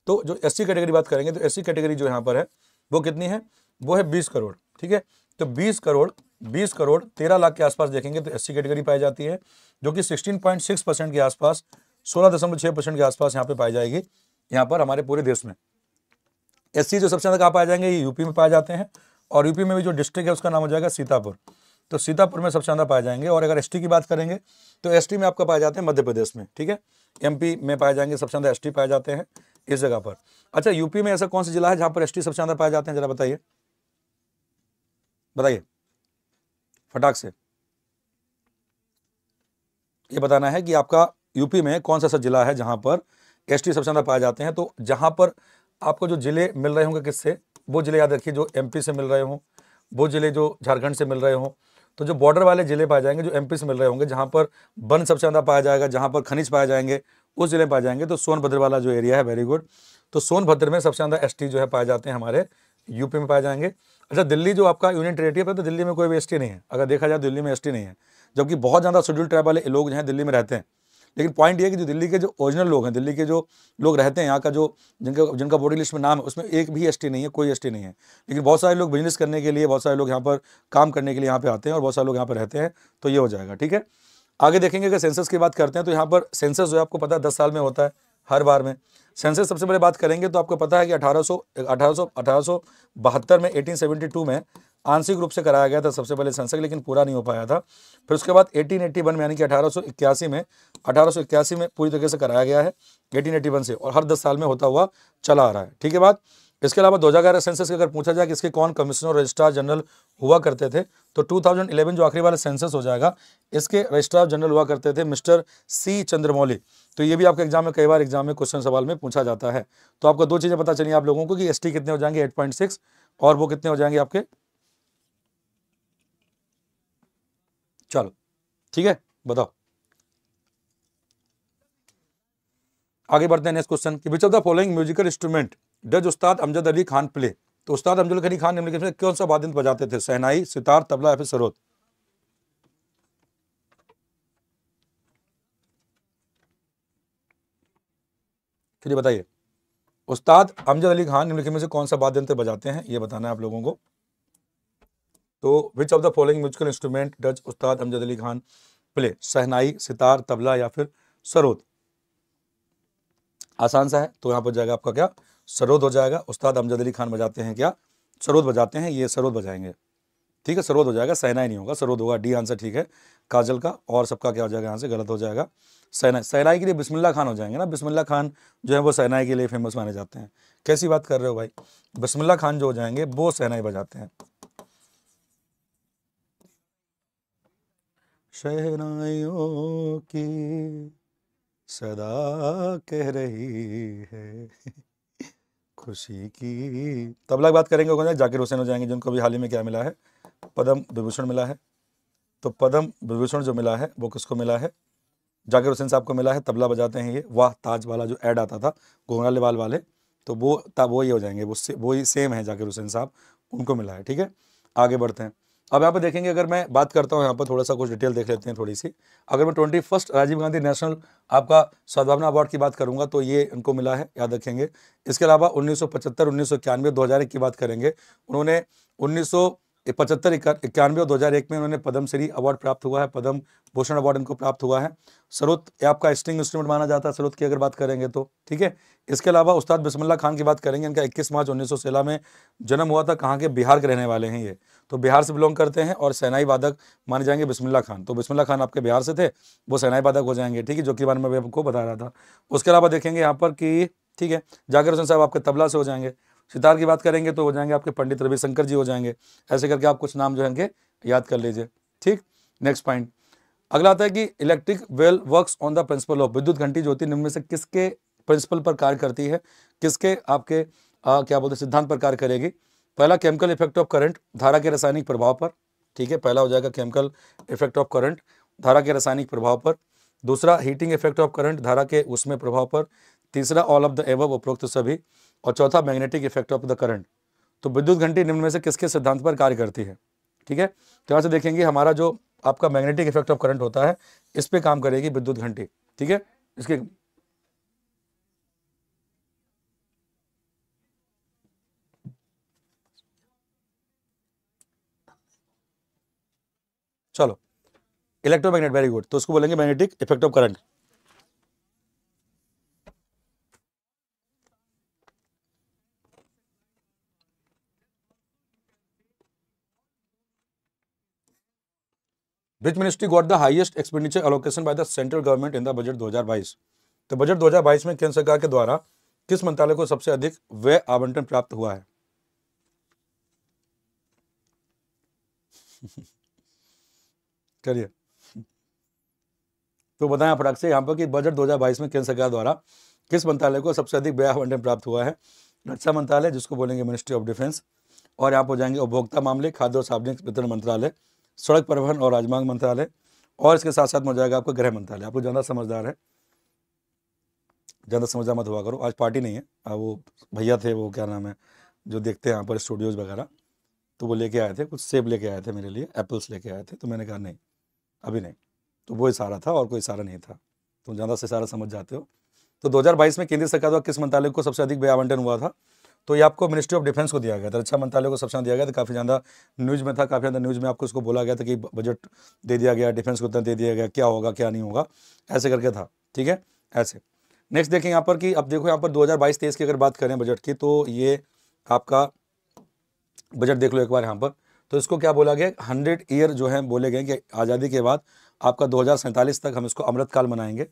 तो जो एस कैटेगरी बात करेंगे तो एस कैटेगरी जो यहाँ पर है वो कितनी है वो है बीस करोड़ ठीक है तो बीस करोड़ बीस करोड़ तेरह लाख के आसपास देखेंगे तो एस कैटेगरी पाई जाती है जो कि सिक्सटीन पॉइंट सिक्स परसेंट के आसपास सोलह दशमलव परसेंट के आसपास यहाँ पे पाई जाएगी यहाँ पर हमारे पूरे देश में एस जो सबसे ज़्यादा कहाँ पाए जाएंगे ये यूपी में पाए जाते हैं और यूपी में भी जो डिस्ट्रिक्ट है उसका नाम हो जाएगा सीतापुर तो सीतापुर में सबसे ज़्यादा पाए जाएंगे और अगर एस की बात करेंगे तो एस में आपका पाए जाते हैं मध्य प्रदेश में ठीक है एम में पाए जाएंगे सबसे ज़्यादा एस पाए जाते हैं इस जगह पर अच्छा यूपी में ऐसा कौन सा जिला है जहाँ पर एस सबसे ज़्यादा पाए जाते हैं जरा बताइए बताइए फटाक से ये बताना है कि आपका यूपी में कौन सा सा जिला है जहां पर एस सबसे ज़्यादा पाए जाते हैं तो जहां पर आपको जो ज़िले मिल रहे होंगे किससे वो ज़िले याद रखिए जो एमपी से मिल रहे हों वो ज़िले जो झारखंड से मिल रहे हों तो जो बॉर्डर वाले ज़िले पाए जाएंगे जो एमपी से मिल रहे होंगे जहां पर वन सबसे ज़्यादा पाया जाएगा जहां पर खनिज पाए जाएंगे उस ज़िले में पाए जाएंगे तो सोनभद्र वाला जो एरिया है वेरी गुड तो सोनभद्र में सबसे ज़्यादा एस जो है पाए जाते हैं हमारे यूपी में पाए जाएंगे अच्छा दिल्ली जो आपका यूनियन टेरेटरी है तो दिल्ली में कोई भी एस नहीं है अगर देखा जाए तो दिल्ली में एस नहीं है जबकि बहुत ज़्यादा शेड्यूल ट्राइब वाले लोग जो हैं दिल्ली में रहते हैं लेकिन पॉइंट ये कि जो दिल्ली के जो ओरिजिनल लोग हैं दिल्ली के जो लोग रहते हैं यहाँ का जो जिनका जिनका बॉडी लिस्ट में नाम है उसमें एक भी एस नहीं है कोई एस नहीं है लेकिन बहुत सारे लोग बिजनेस करने के लिए बहुत सारे लोग यहाँ पर काम करने के लिए यहाँ पर आते हैं और बहुत सारे लोग यहाँ पर रहते हैं तो ये हो जाएगा ठीक है आगे देखेंगे अगर सेंसस की बात करते हैं तो यहाँ पर सेंसस जो है आपको पता है दस साल में होता है हर बार में सेंसस सबसे पहले बात करेंगे तो आपको पता है कि 1800 1800 1872 में 1872 में आंशिक रूप से कराया गया था सबसे पहले सेंसस लेकिन पूरा नहीं हो पाया था फिर उसके बाद 1881 में यानी कि 1881 में 1881 में पूरी तरीके से कराया गया है 1881 से और हर दस साल में होता हुआ चला आ रहा है ठीक है बात इसके अलावा दो 2011 सेंसस की अगर पूछा जाए कि इसके कौन कमिश्नर रजिस्ट्रार जनरल हुआ करते थे तो 2011 जो आखिरी वाला सेंसस हो जाएगा इसके रजिस्ट्रार जनरल हुआ करते थे मिस्टर सी चंद्रमौली तो ये भी आपके एग्जाम में कई बार एग्जाम में क्वेश्चन सवाल में पूछा जाता है तो आपको दो चीज़ें पता चलिए आप लोगों को कि एस कितने हो जाएंगे एट और वो कितने हो जाएंगे आपके चलो ठीक है बताओ आगे बढ़ते हैं नेक्स्ट क्वेश्चन की which of the following musical instrument does Ustad Amjad Ali Khan play तो उस्ताद अमजद अली खान निम्नलिखित में कौन सा वाद्य बजाते थे सहनाई सितार तबला या फिर सरोद फिर बताइए उस्ताद अमजद अली खान निम्नलिखित में से कौन सा वाद्य यंत्र बजाते हैं ये बताना है आप लोगों को तो which of the following musical instrument does Ustad Amjad Ali Khan play shehnai sitar tabla या फिर सरोद आसान सा है तो यहाँ पर जाएगा आपका क्या सरोद हो जाएगा उस्ताद अमजद अली खान बजाते हैं क्या सरोद बजाते हैं ये सरोद बजाएंगे ठीक है सरोद हो जाएगा सहना ही नहीं होगा सरोद होगा डी आंसर ठीक है काजल का और सबका क्या हो जाएगा यहाँ से गलत हो जाएगा सहना सहनाई के लिए बिस्मिल्ला खान हो जाएंगे ना बिस्मिल्ला खान जो है वो सहनाई के लिए फेमस माने जाते हैं कैसी बात कर रहे हो भाई बिस्मिल्ला खान जो हो जाएंगे वो सहनाई बजाते हैं की सदा कह रही है खुशी की तबला की बात करेंगे जाकिर हुसैन हो जाएंगे जिनको अभी हाल ही में क्या मिला है पद्म विभूषण मिला है तो पद्म विभूषण जो मिला है वो किसको मिला है जाकिर हुसैन साहब को मिला है तबला बजाते हैं ये वाह ताज वाला जो ऐड आता था घोंगाले बाल वाले तो वो तब वो ही हो जाएंगे वो से, वो ही सेम है जाकिर हुसैन साहब उनको मिला है ठीक है आगे बढ़ते हैं अब यहाँ पर देखेंगे अगर मैं बात करता हूँ यहाँ पर थोड़ा सा कुछ डिटेल देख लेते हैं थोड़ी सी अगर मैं twenty first Rajiv Gandhi national आपका सद्भावना अवार्ड की बात करूँगा तो ये इनको मिला है याद रखेंगे इसके अलावा उन्नीस सौ पचहत्तर उन्नीस सौ इक्यानवे दो हज़ार की बात करेंगे उन्होंने उन्नीस सौ पचहत्तर इक्यानवे और दो हज़ार एक में उन्होंने पद्मश्री अवार्ड प्राप्त हुआ है पद्म भूषण अवार्ड इनको प्राप्त हुआ है सरोत आपका स्ट्रिंग इंस्ट्रूमेंट माना जाता है सरोत की अगर बात करेंगे तो ठीक है इसके अलावा उस्ताद बिस्मिल्ला खान की बात करेंगे इनका 21 मार्च उन्नीस में जन्म हुआ था कहाँ के बिहार के रहने वाले हैं ये तो बिहार से बिलोंग करते हैं और सेनाई वादक माने जाएंगे बिस्मिल्ला खान तो बिस्मिल्ला खान आपके बिहार से थे वो सेनाई वादक हो जाएंगे ठीक है जो कि बारे में आपको बता रहा था उसके अलावा देखेंगे यहाँ पर कि ठीक है जाकिर हुसैन साहब आपके तबला से हो जाएंगे सितार की बात करेंगे तो हो जाएंगे आपके पंडित रविशंकर जी हो जाएंगे ऐसे करके आप कुछ नाम जो है याद कर लीजिए ठीक नेक्स्ट पॉइंट अगला आता है कि electric bell works on the principle of विद्युत घंटी जो होती है निम्न से किसके प्रिंसिपल पर कार्य करती है किसके आपके आ, क्या बोलते हैं सिद्धांत पर कार्य करेगी पहला केमिकल इफेक्ट ऑफ करंट धारा के रासायनिक प्रभाव पर ठीक है पहला हो जाएगा केमिकल इफेक्ट ऑफ करंट धारा के रासायनिक प्रभाव पर दूसरा हीटिंग इफेक्ट ऑफ करंट धारा के उसमें प्रभाव पर तीसरा ऑल ऑफ द एवब उपरोक्त सभी और चौथा magnetic effect of the current तो विद्युत घंटी निम्न में से किसके सिद्धांत पर कार्य करती है ठीक है तो यहाँ से देखेंगे हमारा जो आपका मैग्नेटिक इफेक्ट ऑफ करंट होता है इस पर काम करेगी विद्युत घंटी ठीक है इसके चलो इलेक्ट्रोमैग्नेट वेरी गुड तो उसको बोलेंगे magnetic effect of current bridge ministry got the highest expenditure allocation by the central government in the budget 2022 तो बजट 2022 में केंद्र सरकार के द्वारा किस मंत्रालय को सबसे अधिक व्यय आवंटन प्राप्त हुआ है चलिए तो बताएं फटाक से यहाँ पर कि बजट 2022 में केंद्र सरकार द्वारा किस मंत्रालय को सबसे अधिक व्यय आवंटन प्राप्त हुआ है रक्षा मंत्रालय जिसको बोलेंगे मिनिस्ट्री ऑफ डिफेंस और यहाँ पर जाएंगे उपभोक्ता मामले खाद्य और सार्वजनिक वितरण मंत्रालय सड़क परिवहन और राजमार्ग मंत्रालय और इसके साथ साथ मैं जाएगा आपका गृह मंत्रालय आप लोग ज़्यादा समझदार है ज़्यादा समझदार मत हुआ करो आज पार्टी नहीं है वो भैया थे वो क्या नाम है जो देखते हैं यहाँ पर स्टूडियोज़ वगैरह तो वो लेके आए थे कुछ सेब लेके आए थे मेरे लिए एप्पल्स लेके आए थे तो मैंने कहा नहीं अभी नहीं तो वो इशारा था और कोई इशारा नहीं था तुम ज़्यादा से इशारा समझ जाते हो तो 2022 में केंद्र सरकार द्वारा किस मंत्रालय को सबसे अधिक बे आवंटन हुआ था तो ये आपको मिनिस्ट्री ऑफ डिफेंस को दिया गया था रक्षा मंत्रालय को सबसे दिया गया था काफ़ी ज़्यादा न्यूज़ में था काफ़ी ज़्यादा न्यूज़ में आपको उसको बोला गया था कि बजट दे दिया गया डिफेंस को दे दिया गया क्या होगा क्या नहीं होगा ऐसे करके था ठीक है ऐसे नेक्स्ट देखें यहाँ पर कि अब देखो यहाँ पर दो हज़ार की अगर बात करें बजट की तो ये आपका बजट देख लो एक बार यहाँ पर तो इसको क्या बोला गया हंड्रेड ईयर जो है बोले गए कि आज़ादी के बाद आपका दो तक हम इसको अमृतकाल मनाएंगे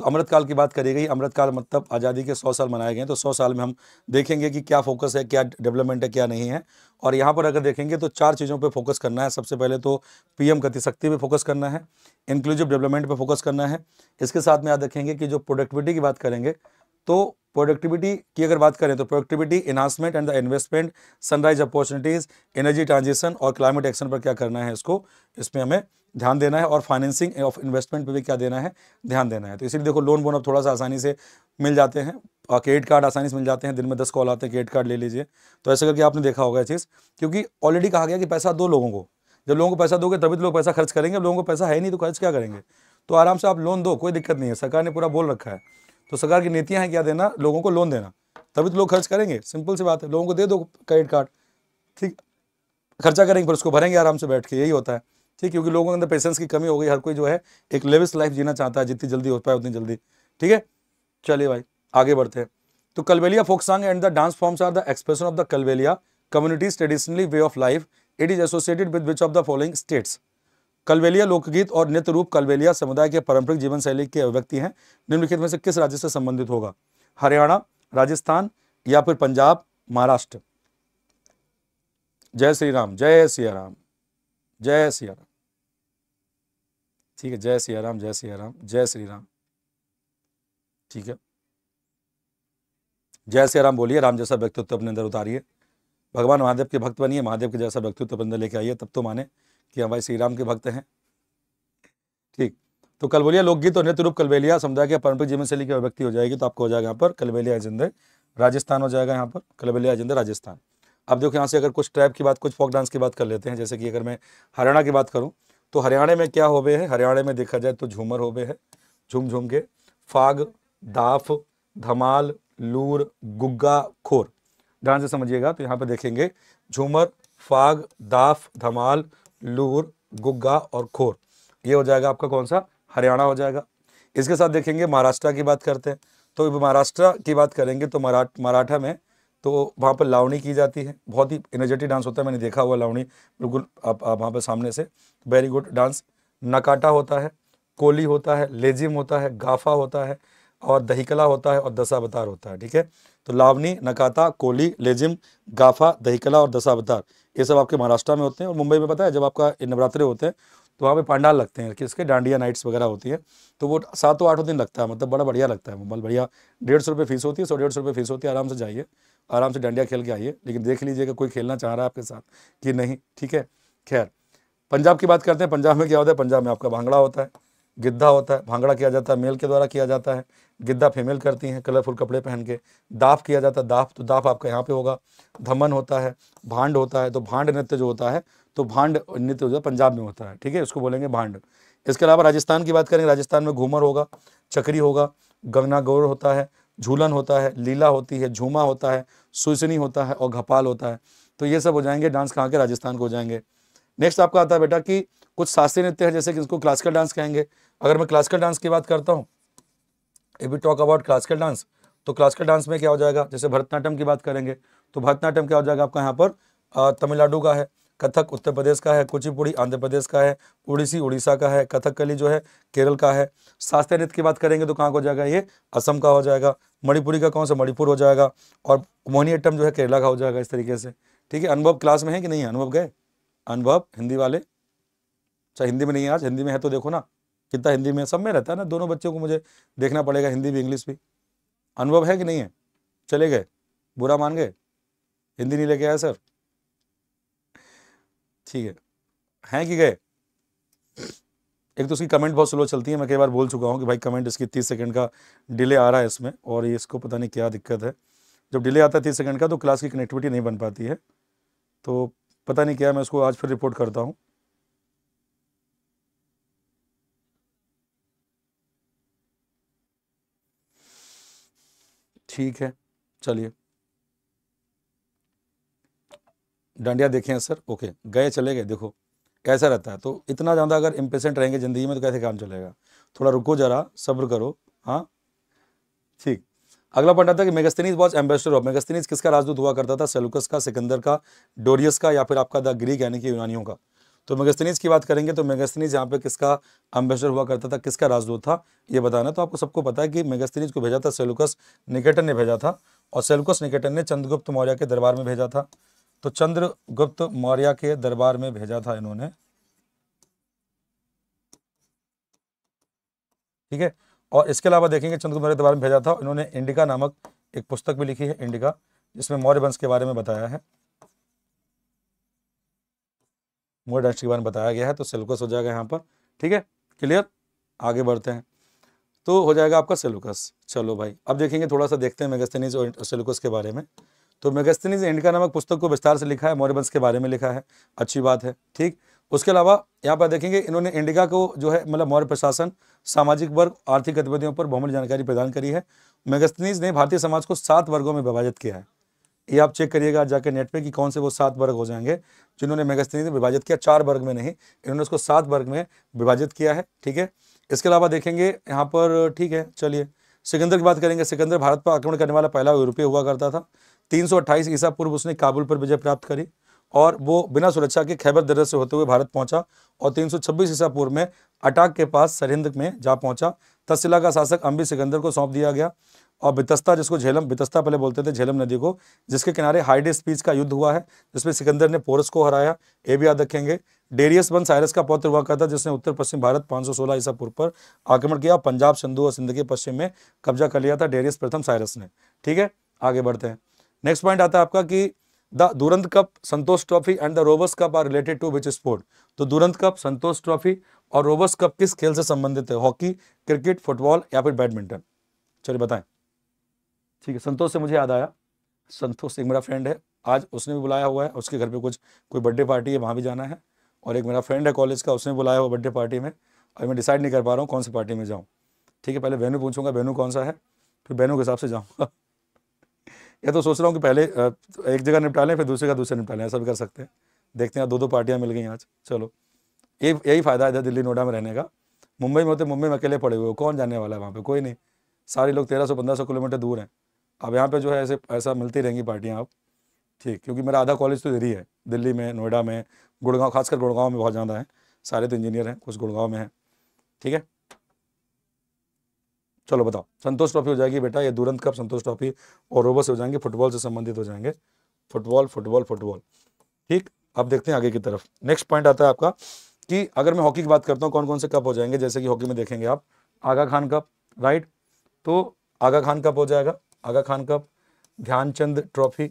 तो अमृतकाल की बात करी गई अमृतकाल मतलब आज़ादी के सौ साल मनाए गए तो सौ साल में हम देखेंगे कि क्या फोकस है क्या डेवलपमेंट है क्या नहीं है और यहाँ पर अगर देखेंगे तो चार चीज़ों पे फोकस करना है सबसे पहले तो पीएम गतिशक्ति पे फोकस करना है इंक्लूसिव डेवलपमेंट पे फोकस करना है इसके साथ में आप देखेंगे कि जो प्रोडक्टिविटी की बात करेंगे तो प्रोडक्टिविटी की अगर बात करें तो productivity enhancement and the investment sunrise opportunities energy transition और क्लाइमेट एक्शन पर क्या करना है इसको इसमें हमें ध्यान देना है और फाइनेंसिंग ऑफ इन्वेस्टमेंट पर भी क्या देना है ध्यान देना है तो इसीलिए देखो लोन अब थोड़ा सा आसानी से मिल जाते हैं और क्रेडिट कार्ड आसानी से मिल जाते हैं दिन में दस कॉल आते हैं क्रेडिट कार्ड ले लीजिए तो ऐसे करके आपने देखा होगा चीज़ क्योंकि ऑलरेडी कहा गया कि पैसा दो लोगों को जब लोगों को पैसा दोगे तभी तो लोग पैसा खर्च करेंगे लोगों को पैसा है नहीं तो खर्च क्या करेंगे तो आराम से आप लोन दो कोई दिक्कत नहीं है सरकार ने पूरा बोल रखा है तो सरकार की नीतियाँ हैं क्या देना लोगों को लोन देना तभी तो लोग खर्च करेंगे सिंपल सी बात है लोगों को दे दो क्रेडिट कार्ड ठीक खर्चा करेंगे पर उसको भरेंगे आराम से बैठ के यही होता है ठीक क्योंकि लोगों के अंदर पेशेंस की कमी हो गई हर कोई जो है एक लेविस लाइफ जीना चाहता है जितनी जल्दी हो पाए उतनी जल्दी ठीक है चलिए भाई आगे बढ़ते हैं तो Kalbelia folk song and the dance forms are the expression of the Kalbelia communities traditionally way of life it is associated with which of the following states Kalbelia लोकगीत और नृत्य रूप कलवेलिया समुदाय के पारंपरिक जीवन शैली के अभिव्यक्ति हैं निम्नलिखित में से किस राज्य से संबंधित होगा हरियाणा राजस्थान या फिर पंजाब महाराष्ट्र जय श्री राम जय सिया राम जय सिया राम ठीक है जय सिया राम जय सिया राम जय श्री राम ठीक है जय सिया राम बोलिए राम जैसा व्यक्तित्व अपने अंदर उतारिए भगवान महादेव के भक्त बनिए महादेव के जैसा व्यक्तित्व अपने अंदर लेके आइए तब तो माने कि हम हाँ भाई श्री राम के भक्त हैं ठीक तो कलवेलिया लोकगीत और नृत्य रूप कलवेलिया समुदाय के पारंपरिक जीवन शैली की अभिव्यक्ति हो जाएगी तो आपको हो जाएगा यहाँ पर कलवेलिया एजेंडे राजस्थान हो जाएगा यहाँ पर कलवेलिया एजेंडे राजस्थान अब देखो यहाँ से अगर कुछ ट्रैप की बात कुछ फोक डांस की बात कर लेते हैं जैसे कि अगर मैं हरियाणा की बात करूँ तो हरियाणा में क्या होवे है हरियाणा में देखा जाए तो झूमर होवे है झूम झूम के फाग दाफ धमाल लूर गुग्गा खोर ध्यान से समझिएगा तो यहाँ पर देखेंगे झूमर फाग दाफ धमाल लूर गुग्गा और खोर ये हो जाएगा आपका कौन सा हरियाणा हो जाएगा इसके साथ देखेंगे महाराष्ट्र की बात करते हैं तो महाराष्ट्र की बात करेंगे तो मराठ मराठा में तो वहाँ पर लावणी की जाती है बहुत ही एनर्जेटिक डांस होता है मैंने देखा हुआ लावणी बिल्कुल आप, आप वहाँ पर सामने से वेरी गुड डांस नकाटा होता है कोली होता है लेजिम होता है गाफा होता है और दहीकला होता है और दशावतार होता है ठीक है तो लावनी नकाता कोली लेजिम गाफा दहीकला और दशावतार ये सब आपके महाराष्ट्र में होते हैं और मुंबई में पता है जब आपका नवरात्रे होते हैं तो वहाँ पे पंडाल लगते हैं किसके डांडिया नाइट्स वगैरह होती है तो वो सातों आठों दिन लगता है मतलब बड़ा बढ़िया लगता है मोबाइल बढ़िया डेढ़ सौ रुपये फीस होती है सौ डेढ़ सौ रुपये फीस होती है आराम से जाइए आराम से डांडिया खेल के आइए लेकिन देख लीजिएगा कोई खेलना चाह रहा है आपके साथ कि नहीं ठीक है खैर पंजाब की बात करते हैं पंजाब में क्या होता है पंजाब में आपका भांगड़ा होता है गिद्धा होता है भांगड़ा किया जाता है मेल के द्वारा किया जाता है गिद्धा फीमेल करती हैं कलरफुल कपड़े पहन के दाफ किया जाता है दाफ तो दाफ आपका यहाँ पे होगा धमन होता है भांड होता है तो भांड नृत्य जो होता है तो भांड नृत्य जो पंजाब में होता है ठीक है उसको बोलेंगे भांड इसके अलावा राजस्थान की बात करेंगे राजस्थान में घूमर होगा चक्री होगा गंगना गौर होता है झूलन होता है लीला होती है झूमा होता है सुसनी होता है और घपाल होता है तो ये सब हो जाएंगे डांस कहाँ के राजस्थान को हो जाएंगे नेक्स्ट आपका आता है बेटा कि कुछ शास्त्रीय नृत्य है जैसे कि इसको क्लासिकल डांस कहेंगे अगर मैं क्लासिकल डांस की बात करता हूँ if we talk about classical dance तो क्लासिकल डांस में क्या हो जाएगा जैसे भरतनाट्यम की बात करेंगे तो भरतनाट्यम क्या हो जाएगा आपका यहाँ पर तमिलनाडु का है कथक उत्तर प्रदेश का है कुचिपुड़ी आंध्र प्रदेश का है उड़ीसी उड़ीसा का है कथकली जो है केरल का है शास्त्रीय नृत्य की बात करेंगे तो कहाँ का हो जाएगा ये असम का हो जाएगा मणिपुरी का कौन सा मणिपुर हो जाएगा और अट्टम जो है केरला का हो जाएगा इस तरीके से ठीक है अनुभव क्लास में है कि नहीं अनुभव गए अनुभव हिंदी वाले अच्छा हिंदी में नहीं है आज हिंदी में है तो देखो ना कितना हिंदी में सब में रहता है ना दोनों बच्चों को मुझे देखना पड़ेगा हिंदी भी इंग्लिश भी अनुभव है कि नहीं है चले गए बुरा मान गए हिंदी नहीं लेके आया सर ठीक है हैं कि गए एक तो उसकी कमेंट बहुत स्लो चलती है मैं कई बार बोल चुका हूँ कि भाई कमेंट इसकी तीस सेकंड का डिले आ रहा है इसमें और ये इसको पता नहीं क्या दिक्कत है जब डिले आता है तीस सेकंड का तो क्लास की कनेक्टिविटी नहीं बन पाती है तो पता नहीं क्या मैं उसको आज फिर रिपोर्ट करता हूँ ठीक है चलिए देखे देखें सर ओके गए चले गए देखो कैसा रहता है तो इतना ज़्यादा अगर इम्पेसेंट रहेंगे ज़िंदगी में तो कैसे काम चलेगा थोड़ा रुको जरा सब्र करो हाँ ठीक अगला पॉइंट आता है कि Megasthenes was ambassador of Megasthenes किसका राजदूत हुआ करता था सेलुकस का सिकंदर का डोरियस का या फिर आपका द ग्रीक यानी कि यूनानियों का तो मेगस्तनीज की बात करेंगे तो मेगस्तनीज यहाँ पे किसका अम्बेसडर हुआ करता था किसका राजदूत था ये बताना तो आपको सबको पता है कि मेगस्तनीज को भेजा था सेलुकस निकेटन ने भेजा था और सेलुकस निकेटन ने चंद्रगुप्त मौर्य के दरबार में भेजा था तो चंद्रगुप्त मौर्य के दरबार में भेजा था इन्होंने ठीक है और इसके अलावा देखेंगे चंद्रगुप्त मौर्य के दरबार में भेजा था इन्होंने इंडिका नामक एक पुस्तक भी लिखी है इंडिका जिसमें मौर्य वंश के बारे में बताया है मोर डांस के बारे में बताया गया है तो सेलुकस हो जाएगा यहाँ पर ठीक है क्लियर आगे बढ़ते हैं तो हो जाएगा आपका सेलुकस चलो भाई अब देखेंगे थोड़ा सा देखते हैं मेगस्थनीज और सेलुकस के बारे में तो मेगस्थनीज इंडिका नामक पुस्तक को विस्तार से लिखा है मौर्य के बारे में लिखा है अच्छी बात है ठीक उसके अलावा यहाँ पर देखेंगे इन्होंने इंडिका को जो है मतलब मौर्य प्रशासन सामाजिक वर्ग आर्थिक गतिविधियों पर बहुमूल्य जानकारी प्रदान करी है मेगस्थनीज ने भारतीय समाज को सात वर्गों में विभाजित किया है ये आप चेक करिएगा जाके नेट पे कि कौन से वो सात वर्ग हो जाएंगे जिन्होंने मेगास्थनी से विभाजित किया चार वर्ग में नहीं इन्होंने उसको सात वर्ग में विभाजित किया है ठीक है इसके अलावा देखेंगे यहाँ पर ठीक है चलिए सिकंदर की बात करेंगे सिकंदर भारत पर आक्रमण करने वाला पहला यूरोपीय हुआ करता था तीन सौ अट्ठाईस ईसा पूर्व उसने काबुल पर विजय प्राप्त करी और वो बिना सुरक्षा के खैबर दर्रे से होते हुए भारत पहुंचा और 326 ईसा पूर्व में अटाक के पास सरहिंद में जा पहुंचा तस्सिला का शासक अम्बी सिकंदर को सौंप दिया गया और बितस्ता जिसको झेलम बितस्ता पहले बोलते थे झेलम नदी को जिसके किनारे हाइडे स्पीच का युद्ध हुआ है जिसमें सिकंदर ने पोरस को हराया ये भी याद रखेंगे डेरियस बन साइरस का पौत्र हुआ करता जिसने उत्तर पश्चिम भारत 516 ईसा पूर्व पर आक्रमण किया पंजाब सिंधु और सिंध के पश्चिम में कब्जा कर लिया था डेरियस प्रथम साइरस ने ठीक है आगे बढ़ते हैं नेक्स्ट पॉइंट आता है आपका कि the Durand cup Santosh trophy and the Rovers cup are related to which sport तो दुरंत कप संतोष ट्रॉफी और रोबस कप किस खेल से संबंधित है हॉकी क्रिकेट फुटबॉल या फिर बैडमिंटन चलिए बताएं ठीक है संतोष से मुझे याद आया संतोष एक मेरा फ्रेंड है आज उसने भी बुलाया हुआ है उसके घर पे कुछ कोई बर्थडे पार्टी है वहाँ भी जाना है और एक मेरा फ्रेंड है कॉलेज का उसने बुलाया हुआ बर्थडे पार्टी में अभी मैं डिसाइड नहीं कर पा रहा हूँ कौन सी पार्टी में जाऊँ ठीक है पहले वेन्यू पूछूंगा वेन्यू कौन सा है फिर वेन्यू के हिसाब से जाऊँगा या तो सोच रहा हूँ कि पहले एक जगह निपटा लें फिर दूसरे का दूसरे निपटा लें ऐसा भी कर सकते हैं देखते हैं दो दो पार्टियाँ मिल गई आज चलो ये यही फ़ायदा है दिल्ली नोएडा में रहने का मुंबई में होते मुंबई में अकेले पड़े हुए हो कौन जाने वाला है वहाँ पर कोई नहीं सारे लोग तेरह सौ पंद्रह सौ किलोमीटर दूर हैं अब यहाँ पे जो है ऐसे ऐसा मिलती रहेंगी पार्टियाँ आप ठीक क्योंकि मेरा आधा कॉलेज तो इधर ही है दिल्ली में नोएडा में गुड़गांव खासकर गुड़गांव में बहुत ज़्यादा है सारे तो इंजीनियर हैं कुछ गुड़गांव में हैं ठीक है चलो बताओ संतोष ट्रॉफी हो जाएगी बेटा ये दुरंत कप संतोष ट्रॉफी और रोबो से हो जाएंगे फुटबॉल से संबंधित हो जाएंगे फुटबॉल फुटबॉल फुटबॉल ठीक अब देखते हैं आगे की तरफ नेक्स्ट पॉइंट आता है आपका कि अगर मैं हॉकी की बात करता हूँ कौन कौन से कप हो जाएंगे जैसे कि हॉकी में देखेंगे आप आगा खान कप राइट तो आगा खान कप हो जाएगा Aga Khan cup Dhyanchand trophy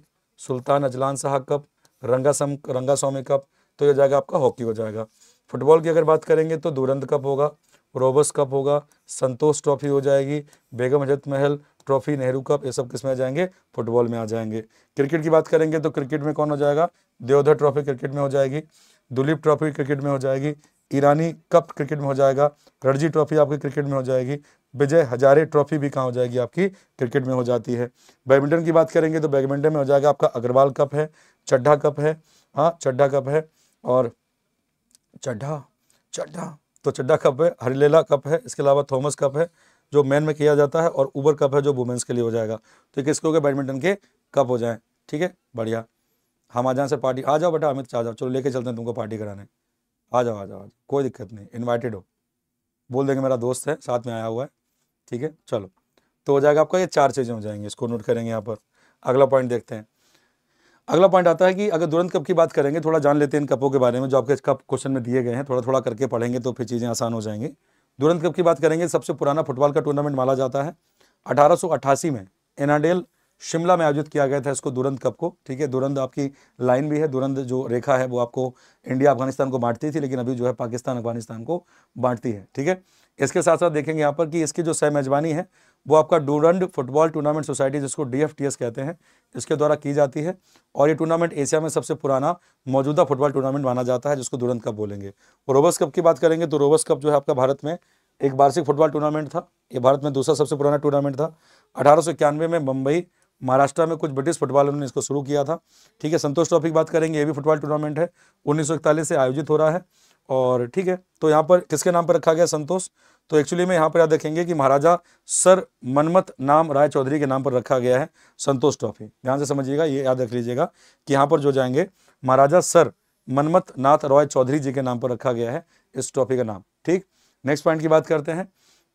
Sultan Azlan Shah cup Rangaswamy cup तो यह जाएगा आपका हॉकी हो जाएगा फुटबॉल की अगर बात करेंगे तो दुरंत कप होगा रोबस कप होगा संतोष ट्रॉफी हो जाएगी बेगम हजरत महल ट्रॉफी नेहरू कप ये सब किस में आ जाएंगे फुटबॉल में आ जाएंगे क्रिकेट की बात करेंगे तो क्रिकेट में कौन हो जाएगा देवधर ट्रॉफी क्रिकेट में हो जाएगी दुलीप ट्रॉफी क्रिकेट में हो जाएगी ईरानी कप क्रिकेट में हो जाएगा रणजी ट्रॉफी आपकी क्रिकेट में हो जाएगी विजय हजारे ट्रॉफी भी कहाँ हो जाएगी आपकी क्रिकेट में हो जाती है बैडमिंटन की बात करेंगे तो बैडमिंटन में हो जाएगा आपका अग्रवाल कप है चड्ढा कप है हाँ चड्ढा कप है और चड्ढा चड्ढा तो चड्ढा कप है हरिलेला कप है इसके अलावा थॉमस कप है जो मैन में किया जाता है और ऊबर कप है जो वुमेंस के लिए हो जाएगा तो किसके हो गए बैडमिंटन के कप हो जाए ठीक है बढ़िया हम आ जाए से पार्टी आ जाओ बेटा अमित चाह जाओ चलो लेके चलते हैं तुमको पार्टी कराने आ जाओ आ जाओ आ जाओ कोई दिक्कत नहीं इन्वाइटेड हो बोल देंगे मेरा दोस्त है साथ में आया हुआ है ठीक है चलो तो हो जाएगा आपका ये चार चीज़ें हो जाएंगी इसको नोट करेंगे यहाँ पर अगला पॉइंट देखते हैं अगला पॉइंट आता है कि अगर तुरंत कप की बात करेंगे थोड़ा जान लेते हैं इन कपों के बारे में जो आपके कप क्वेश्चन में दिए गए हैं थोड़ा थोड़ा करके पढ़ेंगे तो फिर चीज़ें आसान हो जाएंगी तुरंत कप की बात करेंगे सबसे पुराना फुटबॉल का टूर्नामेंट माना जाता है अठारह में एनाडेल शिमला में आयोजित किया गया था इसको दुरंत कप को ठीक है दुरंत आपकी लाइन भी है दुरंत जो रेखा है वो आपको इंडिया अफगानिस्तान को बांटती थी लेकिन अभी जो है पाकिस्तान अफगानिस्तान को बांटती है ठीक है इसके साथ साथ देखेंगे यहाँ पर कि इसकी जो सह मेजबानी है वो आपका डूरंड फुटबॉल टूर्नामेंट सोसाइटी जिसको डी कहते हैं इसके द्वारा की जाती है और ये टूर्नामेंट एशिया में सबसे पुराना मौजूदा फुटबॉल टूर्नामेंट माना जाता है जिसको दुरंत कप बोलेंगे और रोबस कप की बात करेंगे तो रोबस कप जो है आपका भारत में एक वार्षिक फुटबॉल टूर्नामेंट था ये भारत में दूसरा सबसे पुराना टूर्नामेंट था अठारह में मुंबई महाराष्ट्र में कुछ ब्रिटिश फुटबॉलरों ने इसको शुरू किया था ठीक है संतोष ट्रॉफी की बात करेंगे ये भी फुटबॉल टूर्नामेंट है उन्नीस से आयोजित हो रहा है और ठीक है तो यहाँ पर किसके नाम पर रखा गया संतोष तो एक्चुअली में यहाँ पर आप देखेंगे कि महाराजा सर मनमत नाम राय चौधरी के नाम पर रखा गया है संतोष ट्रॉफी ध्यान से समझिएगा ये याद रख लीजिएगा कि यहाँ पर जो जाएंगे महाराजा सर मनमत नाथ रॉय चौधरी जी के नाम पर रखा गया है इस ट्रॉफी का नाम ठीक नेक्स्ट पॉइंट की बात करते हैं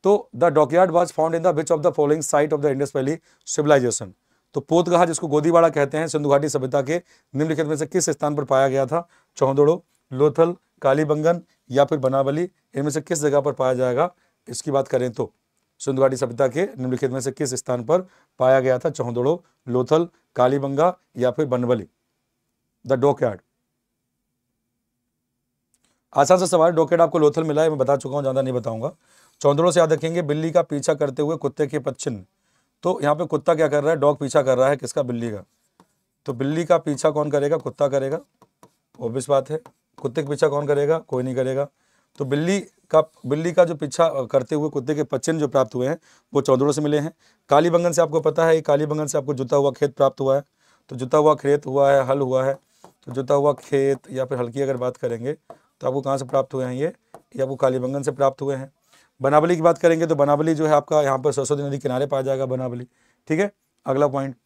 तो the dockyard was found in the which of the following site of the Indus valley civilization तो पोत कहा जिसको गोदीवाड़ा कहते हैं सिंधु घाटी सभ्यता के निम्नलिखित में से किस स्थान पर पाया गया था चौहदड़ो लोथल कालीबंगन या फिर बनावली इनमें से किस जगह पर पाया जाएगा इसकी बात करें तो सिंधु घाटी सभ्यता के निम्नलिखित में से किस स्थान पर पाया गया था चौहदड़ो लोथल कालीबंगा या फिर बनवली द डोकयार्ड आसान से सवाल डोकेट आपको लोथल मिला है मैं बता चुका हूँ ज़्यादा नहीं बताऊंगा चौंदड़ों से याद रखेंगे बिल्ली का पीछा करते हुए कुत्ते के पच्छिन्न तो यहाँ पे कुत्ता क्या कर रहा है डॉग पीछा कर रहा है किसका बिल्ली का तो बिल्ली का पीछा कौन करेगा कुत्ता करेगा ऑब्वियस बात है कुत्ते का पीछा कौन करेगा कोई नहीं करेगा तो बिल्ली का बिल्ली का जो पीछा करते हुए कुत्ते के पच्चन जो प्राप्त हुए हैं वो चौदड़ों से मिले हैं कालीबंगन से आपको पता है ये कालीबंगन से आपको जुता हुआ खेत प्राप्त हुआ है तो जुता हुआ खेत हुआ है हल हुआ है तो जुता हुआ खेत या फिर हल्की अगर बात करेंगे तो आपको कहाँ से प्राप्त हुए हैं ये ये आपको कालीबंगन से प्राप्त हुए हैं बनावली की बात करेंगे तो बनावली जो है आपका यहाँ पर सरस्वती नदी किनारे पाया जाएगा बनावली ठीक है अगला पॉइंट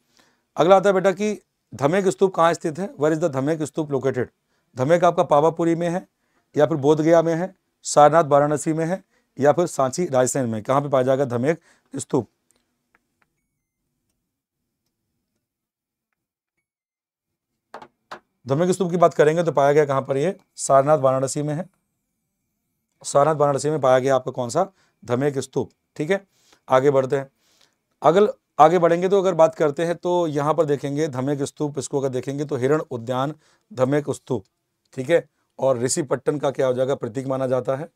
अगला आता है बेटा कि धमेक स्तूप कहाँ स्थित है where is the Dhamek stupa located Dhamek आपका पावापुरी में है या फिर बोधगया में है सारनाथ वाराणसी में है या फिर सांची रायसेन में कहाँ पे पाया जाएगा धमेक स्तूप धमेक स्तूप की बात करेंगे तो पाया गया कहाँ पर ये सारनाथ वाराणसी में है सारनाथ वाराणसी में पाया गया आपका कौन सा धमेक स्तूप ठीक है आगे बढ़ते हैं अगल आगे बढ़ेंगे तो अगर बात करते हैं तो यहाँ पर देखेंगे धमेक स्तूप इसको अगर देखेंगे तो हिरण उद्यान धमेक स्तूप ठीक है और ऋषिपट्टन का क्या हो जाएगा प्रतीक माना जाता है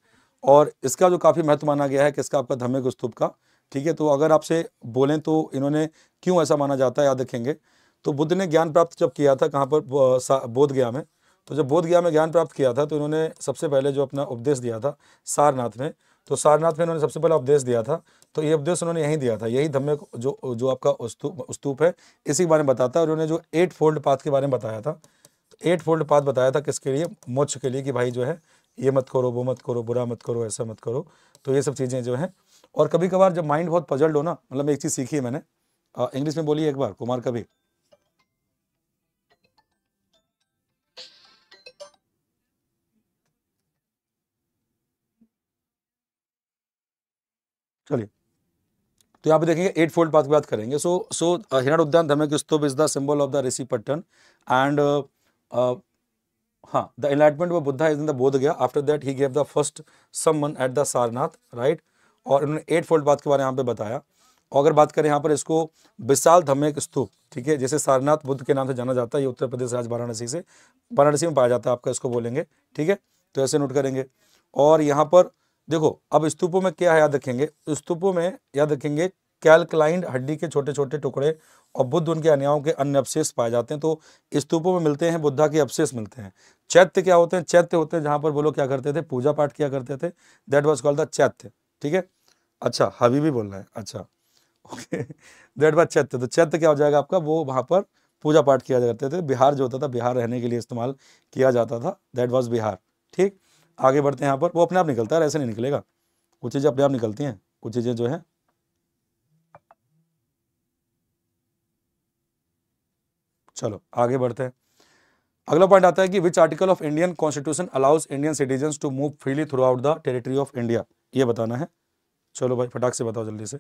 और इसका जो काफ़ी महत्व माना गया है किसका आपका धमेक स्तूप का ठीक है तो अगर आपसे बोलें तो इन्होंने क्यों ऐसा माना जाता है याद रखेंगे तो बुद्ध ने ज्ञान प्राप्त जब किया था कहाँ पर बोध गया में तो जब बोध गया में ज्ञान प्राप्त किया था तो इन्होंने सबसे पहले जो अपना उपदेश दिया था सारनाथ में तो सारनाथ में इन्होंने सबसे पहला उपदेश दिया था तो ये उपदेश उन्होंने यहीं दिया था यही धम्मे जो जो आपका स्तूप है इसी के बारे में बताता है और उन्होंने जो एट फोल्ड पाथ के बारे में बताया था तो एट फोल्ड पाथ बताया था किसके लिए मोक्ष के लिए कि भाई जो है ये मत करो वो मत करो बुरा मत करो ऐसा मत करो तो ये सब चीज़ें जो हैं और कभी कभार जब माइंड बहुत पजल्ड हो ना मतलब एक चीज़ सीखी है मैंने इंग्लिश में बोली एक बार कुमार कभी चलिए तो यहाँ पे देखेंगे एट फोल्ड पाथ की बात करेंगे सो सो हिरण उद्यान Dhamek stupa is the symbol of the Rishi Pattan and हाँ the of Buddha is in the Bodh Gaya after that he gave the first sermon at the Sarnath right और उन्होंने एट फोल्ड पाथ के बारे में यहाँ पे बताया और अगर बात करें यहाँ पर इसको विशाल धमेक स्तूप ठीक है जैसे सारनाथ बुद्ध के नाम से जाना जाता है ये उत्तर प्रदेश राज्य वाराणसी से वाराणसी में पाया जाता है आपका इसको बोलेंगे ठीक है तो ऐसे नोट करेंगे और यहाँ पर देखो अब स्तूपों में क्या याद रखेंगे स्तूपों में याद रखेंगे कैलक्लाइंड हड्डी के छोटे छोटे टुकड़े और बुद्ध उनके अन्यायों के अन्य अवशेष पाए जाते हैं तो स्तूपों में मिलते हैं बुद्धा के अवशेष मिलते हैं चैत्य क्या होते हैं चैत्य होते हैं जहां पर बोलो क्या करते थे पूजा पाठ किया करते थे दैट वॉज कॉल्ड द चैत्य ठीक है अच्छा बोल बोलना है अच्छा ओके दैट वॉज चैत्य तो चैत्य क्या हो जाएगा आपका वो वहां पर पूजा पाठ किया करते थे बिहार जो होता था बिहार रहने के लिए इस्तेमाल किया जाता था दैट वॉज बिहार ठीक आगे बढ़ते हैं यहाँ पर वो अपने आप निकलता है ऐसे नहीं निकलेगा कुछ चीज़ें अपने आप निकलती हैं कुछ चीज़ें जो है चलो आगे बढ़ते हैं अगला पॉइंट आता है कि which article of Indian constitution allows Indian citizen to move freely throughout the territory of India ये बताना है चलो भाई फटाक से बताओ जल्दी से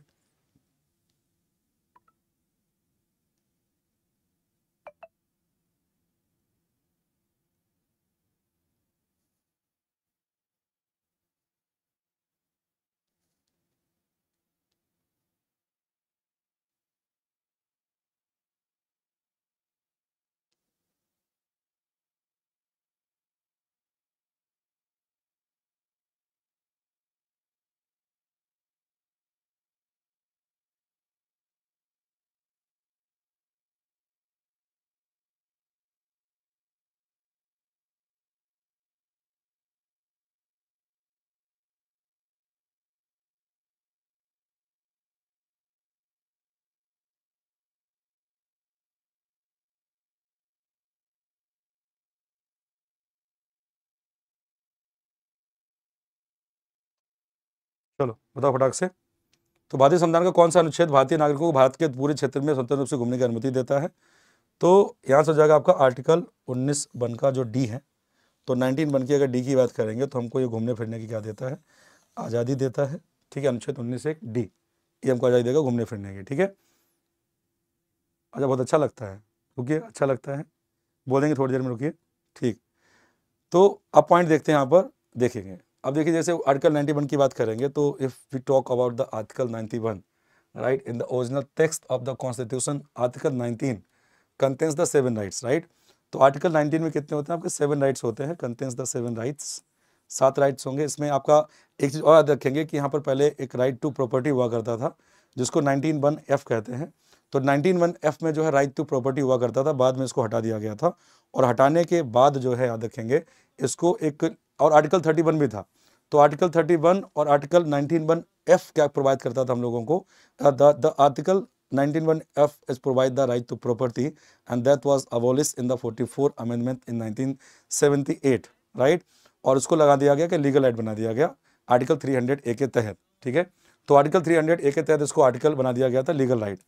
चलो बताओ फटाक से तो भारतीय संविधान का कौन सा अनुच्छेद भारतीय नागरिकों को भारत के पूरे क्षेत्र में स्वतंत्र रूप से घूमने की अनुमति देता है तो यहाँ से जाएगा आपका आर्टिकल 19 बन का जो डी है तो 19 बन की अगर डी की बात करेंगे तो हमको ये घूमने फिरने की क्या देता है आज़ादी देता है ठीक है अनुच्छेद उन्नीस एक डी ये हमको आज़ादी देगा घूमने फिरने की ठीक है अच्छा बहुत अच्छा लगता है रुकिए अच्छा लगता है बोलेंगे थोड़ी देर में रुकिए ठीक तो अब पॉइंट देखते हैं यहाँ पर देखेंगे अब देखिए जैसे आर्टिकल 91 की बात करेंगे तो if we talk about the article 91 right in the original text of the constitution article 19 contains the seven rights right तो आर्टिकल 19 में कितने होते हैं आपके सेवन राइट्स होते हैं कंटेंस द सेवन राइट्स सात राइट्स होंगे इसमें आपका एक चीज़ और याद रखेंगे कि यहाँ पर पहले एक राइट टू प्रॉपर्टी हुआ करता था जिसको नाइनटीन वन एफ कहते हैं तो नाइनटीन वन एफ में जो है राइट टू प्रॉपर्टी हुआ करता था बाद में इसको हटा दिया गया था और हटाने के बाद जो है याद रखेंगे इसको एक और आर्टिकल थर्टी वन भी था तो आर्टिकल थर्टी वन और आर्टिकल नाइनटीन वन एफ क्या प्रोवाइड करता था हम लोगों को the article 1901F is provide the right to property and that was abolished four amendment 44 nineteen in 1978 right और उसको लगा दिया गया कि लीगल एड बना दिया गया आर्टिकल 300 ए के तहत ठीक है तो आर्टिकल 300 ए के तहत इसको आर्टिकल बना दिया गया था लीगल राइट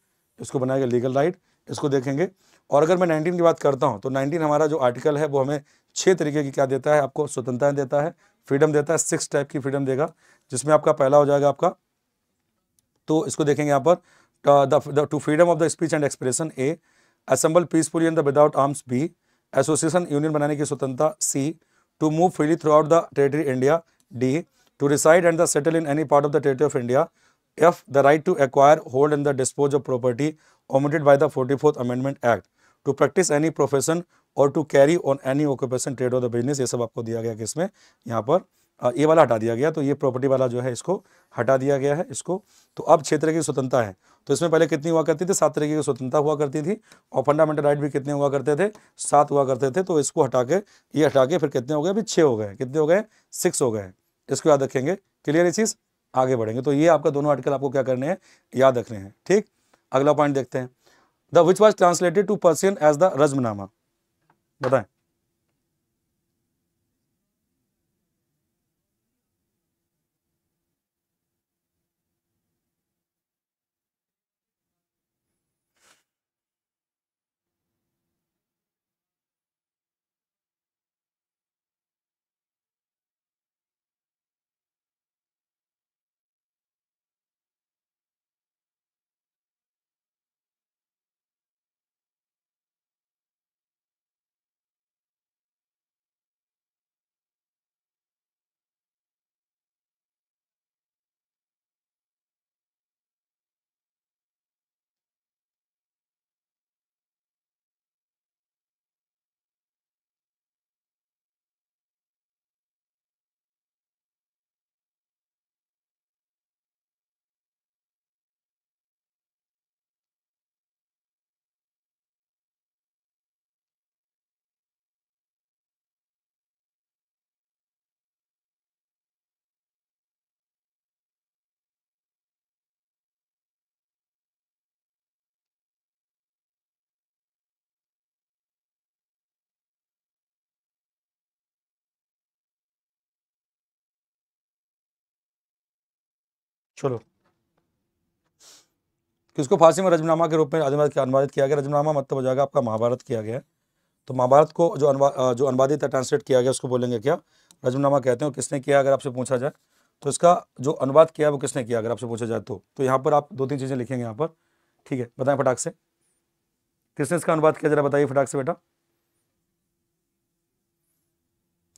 इसको बनाया गया लीगल राइट इसको देखेंगे और अगर मैं नाइनटीन की बात करता हूँ तो नाइनटीन हमारा जो आर्टिकल है वो हमें छः तरीके की क्या देता है आपको स्वतंत्रता देता है फ्रीडम देता है सिक्स टाइप की फ्रीडम देगा जिसमें आपका पहला हो जाएगा आपका तो इसको देखेंगे यहाँ पर to freedom of the speech and expression A assemble peacefully and the without arms B association union बनाने की स्वतंत्रता C to move freely throughout the territory India D to reside and the settle in any part of the territory of India F the right to acquire hold and the dispose of property property by the forty fourth amendment act to practice any profession और to carry on any occupation trade और the business ये सब आपको दिया गया कि इसमें यहाँ पर ये वाला हटा दिया गया तो ये प्रॉपर्टी वाला जो है इसको हटा दिया गया है इसको तो अब क्षेत्र की स्वतंत्रता है तो इसमें पहले कितनी हुआ करती थी सात तरीके की स्वतंत्रता हुआ करती थी और फंडामेंटल राइट भी कितने हुआ करते थे सात हुआ करते थे तो इसको हटा के ये हटा के फिर कितने हो गए अभी छः हो गए कितने हो गए सिक्स हो गए इसको याद रखेंगे क्लियर ये चीज़ आगे बढ़ेंगे तो ये आपका दोनों आर्टिकल आपको क्या करने हैं याद रखने हैं ठीक अगला पॉइंट देखते हैं the which was translated to Persian as the Razmnama बताएं चलो किसको फारसी में रजमनामा के रूप में अनुवादित किया गया रजमनामा मतलब हो जाएगा आपका महाभारत किया गया है तो महाभारत को जो अनुवा जो अनुवादित है ट्रांसलेट किया गया उसको बोलेंगे क्या रजमनामा कहते हैं किसने किया अगर आपसे पूछा जाए तो इसका जो अनुवाद किया है वो किसने किया अगर आपसे पूछा जाए तो तो यहाँ पर आप दो तीन चीज़ें लिखेंगे यहाँ पर ठीक है बताएं फटाक से किसने इसका अनुवाद किया जरा बताइए फटाक से बेटा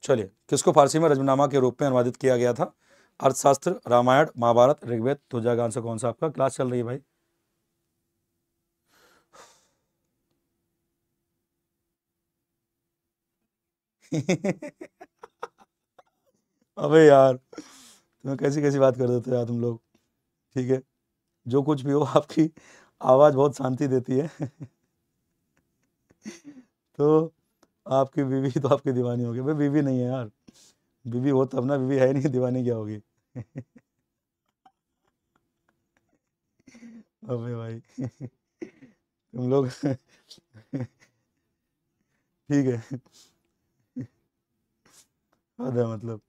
चलिए किसको फारसी में रजमनामा के रूप में अनुवादित किया गया था अर्थशास्त्र रामायण महाभारत ऋग्वेद तो जाएगा आंसर कौन सा आपका क्लास चल रही है भाई अबे यार तुम्हें कैसी कैसी बात कर देते हो यार तुम लोग ठीक है जो कुछ भी हो आपकी आवाज़ बहुत शांति देती है तो आपकी बीवी तो आपकी दीवानी होगी भाई बीवी नहीं है यार बीवी हो तब ना बीवी है नहीं दीवानी क्या होगी अबे भाई तुम लोग ठीक है हद है मतलब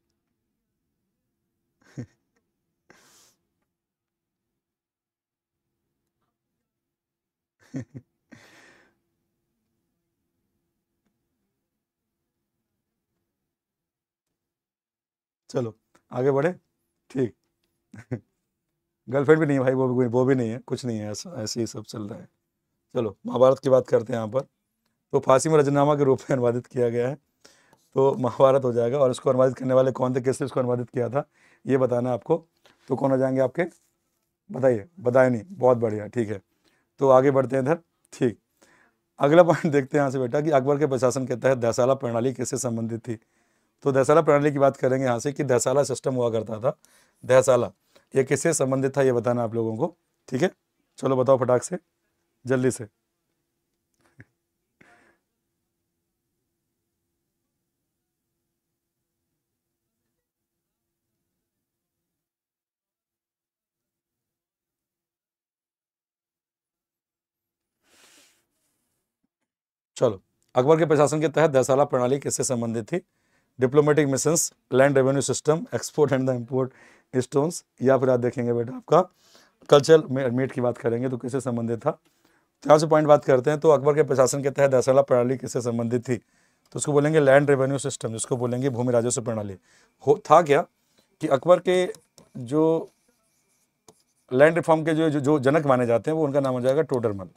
चलो आगे बढ़े गर्लफ्रेंड भी नहीं है भाई वो भी वो भी नहीं है कुछ नहीं है ऐसा ऐसे ही सब चल रहा है चलो महाभारत की बात करते हैं यहाँ पर तो फांसी में रजनामा के रूप में अनुवादित किया गया है तो महाभारत हो जाएगा और इसको अनुवादित करने वाले कौन थे किसने इसको अनुवादित किया था ये बताना आपको तो कौन हो जाएंगे आपके बताइए बताए नहीं बहुत बढ़िया ठीक है तो आगे बढ़ते हैं इधर ठीक अगला पॉइंट देखते हैं यहाँ से बेटा कि अकबर के प्रशासन के तहत दहसाला प्रणाली किससे संबंधित थी तो दहसाला प्रणाली की बात करेंगे यहाँ से कि दहसाला सिस्टम हुआ करता था दहसाला ये किससे संबंधित था ये बताना आप लोगों को ठीक है चलो बताओ फटाक से जल्दी से चलो अकबर के प्रशासन के तहत दसाला प्रणाली किससे संबंधित थी diplomatic missions land revenue system export and the import stones या फिर आप देखेंगे बेटा आपका कल्चरल मेट की बात करेंगे तो किससे संबंधित था चार तो यहाँ से पॉइंट बात करते हैं तो अकबर के प्रशासन के तहत दशहरा प्रणाली किससे संबंधित थी तो उसको बोलेंगे लैंड रेवेन्यू सिस्टम जिसको बोलेंगे भूमि राजस्व प्रणाली हो था क्या कि अकबर के जो लैंड रिफॉर्म के जो जो जनक माने जाते हैं वो उनका नाम हो जाएगा टोडरमल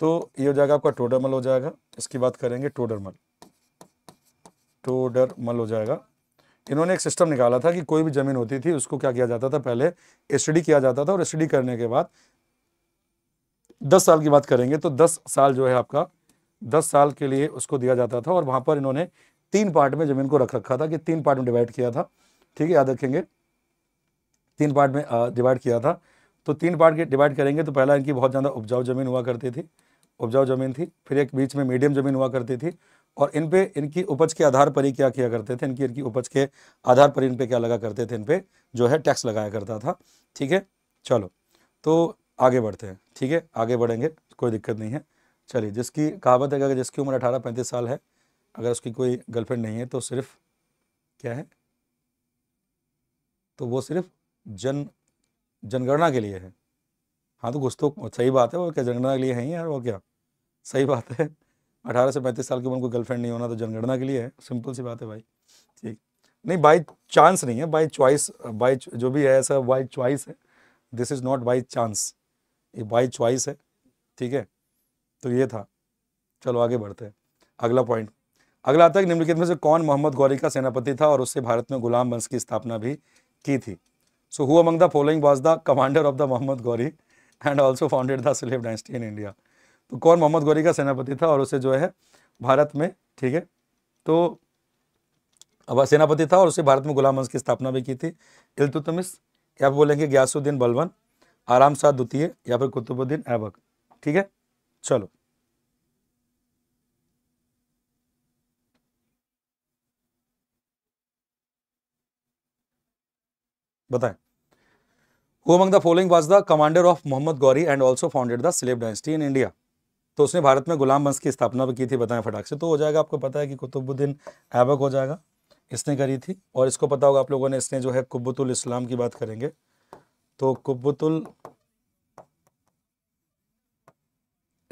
तो ये हो जाएगा आपका टोडरमल हो जाएगा इसकी बात करेंगे टोडरमल टोडरमल हो जाएगा इन्होंने एक सिस्टम निकाला था कि कोई भी ज़मीन होती थी उसको क्या किया जाता था पहले स्टडी किया जाता था और स्टडी करने के बाद दस साल की बात करेंगे तो दस साल जो है आपका दस साल के लिए उसको दिया जाता था और वहां पर इन्होंने तीन पार्ट में ज़मीन को रख रखा था कि तीन पार्ट में डिवाइड किया था ठीक है याद रखेंगे तीन पार्ट में डिवाइड किया था तो तीन पार्ट के डिवाइड करेंगे तो पहला इनकी बहुत ज़्यादा उपजाऊ ज़मीन हुआ करती थी उपजाऊ ज़मीन थी फिर एक बीच में मीडियम ज़मीन हुआ करती थी और इन पे इनकी उपज के आधार पर ही क्या किया करते थे इनकी इनकी उपज के आधार पर इन पे क्या लगा करते थे इन पे जो है टैक्स लगाया करता था ठीक है चलो तो आगे बढ़ते हैं ठीक है आगे बढ़ेंगे कोई दिक्कत नहीं है चलिए जिसकी कहावत है कि अगर जिसकी उम्र अठारह पैंतीस साल है अगर उसकी कोई गर्लफ्रेंड नहीं है तो सिर्फ क्या है तो वो सिर्फ जन जनगणना के लिए है हाँ तो घुस तो सही बात है वो क्या जनगणना के लिए है ही यार वो क्या सही बात है अठारह से पैंतीस साल की उम्र को गर्लफ्रेंड नहीं होना तो जनगणना के लिए है सिंपल सी बात है भाई ठीक नहीं बाई चांस नहीं है बाई चॉइस बाई जो भी है ऐसा बाई चॉइस है this is not by chance ये बाई चॉइस है ठीक है तो ये था चलो आगे बढ़ते हैं अगला पॉइंट अगला आता है निम्नलिखित में से कौन मोहम्मद गौरी का सेनापति था और उससे भारत में गुलाम वंश की स्थापना भी की थी so who among the following was the commander of the Mohammad Ghori and also founded the slave dynasty in India तो कौन मोहम्मद गौरी का सेनापति था और उसे जो है भारत में ठीक है तो अब सेनापति था और उसे भारत में गुलाम वंश की स्थापना भी की थी इलतुतमिस या बोलेंगे ग्यासुद्दीन बलवन आराम शाह द्वितीय या फिर कुतुबुद्दीन ऐबक ठीक है चलो बताएं who among the following was the commander of Mohammad Ghori and also founded the slave dynasty in India तो उसने भारत में गुलाम वंश की स्थापना भी की थी बताएं फटाक से तो हो जाएगा आपको पता है कि कुतुबुद्दीन ऐबक हो जाएगा इसने करी थी और इसको पता होगा आप लोगों ने इसने जो है कुब्बतुल इस्लाम की बात करेंगे तो कुब्बतुल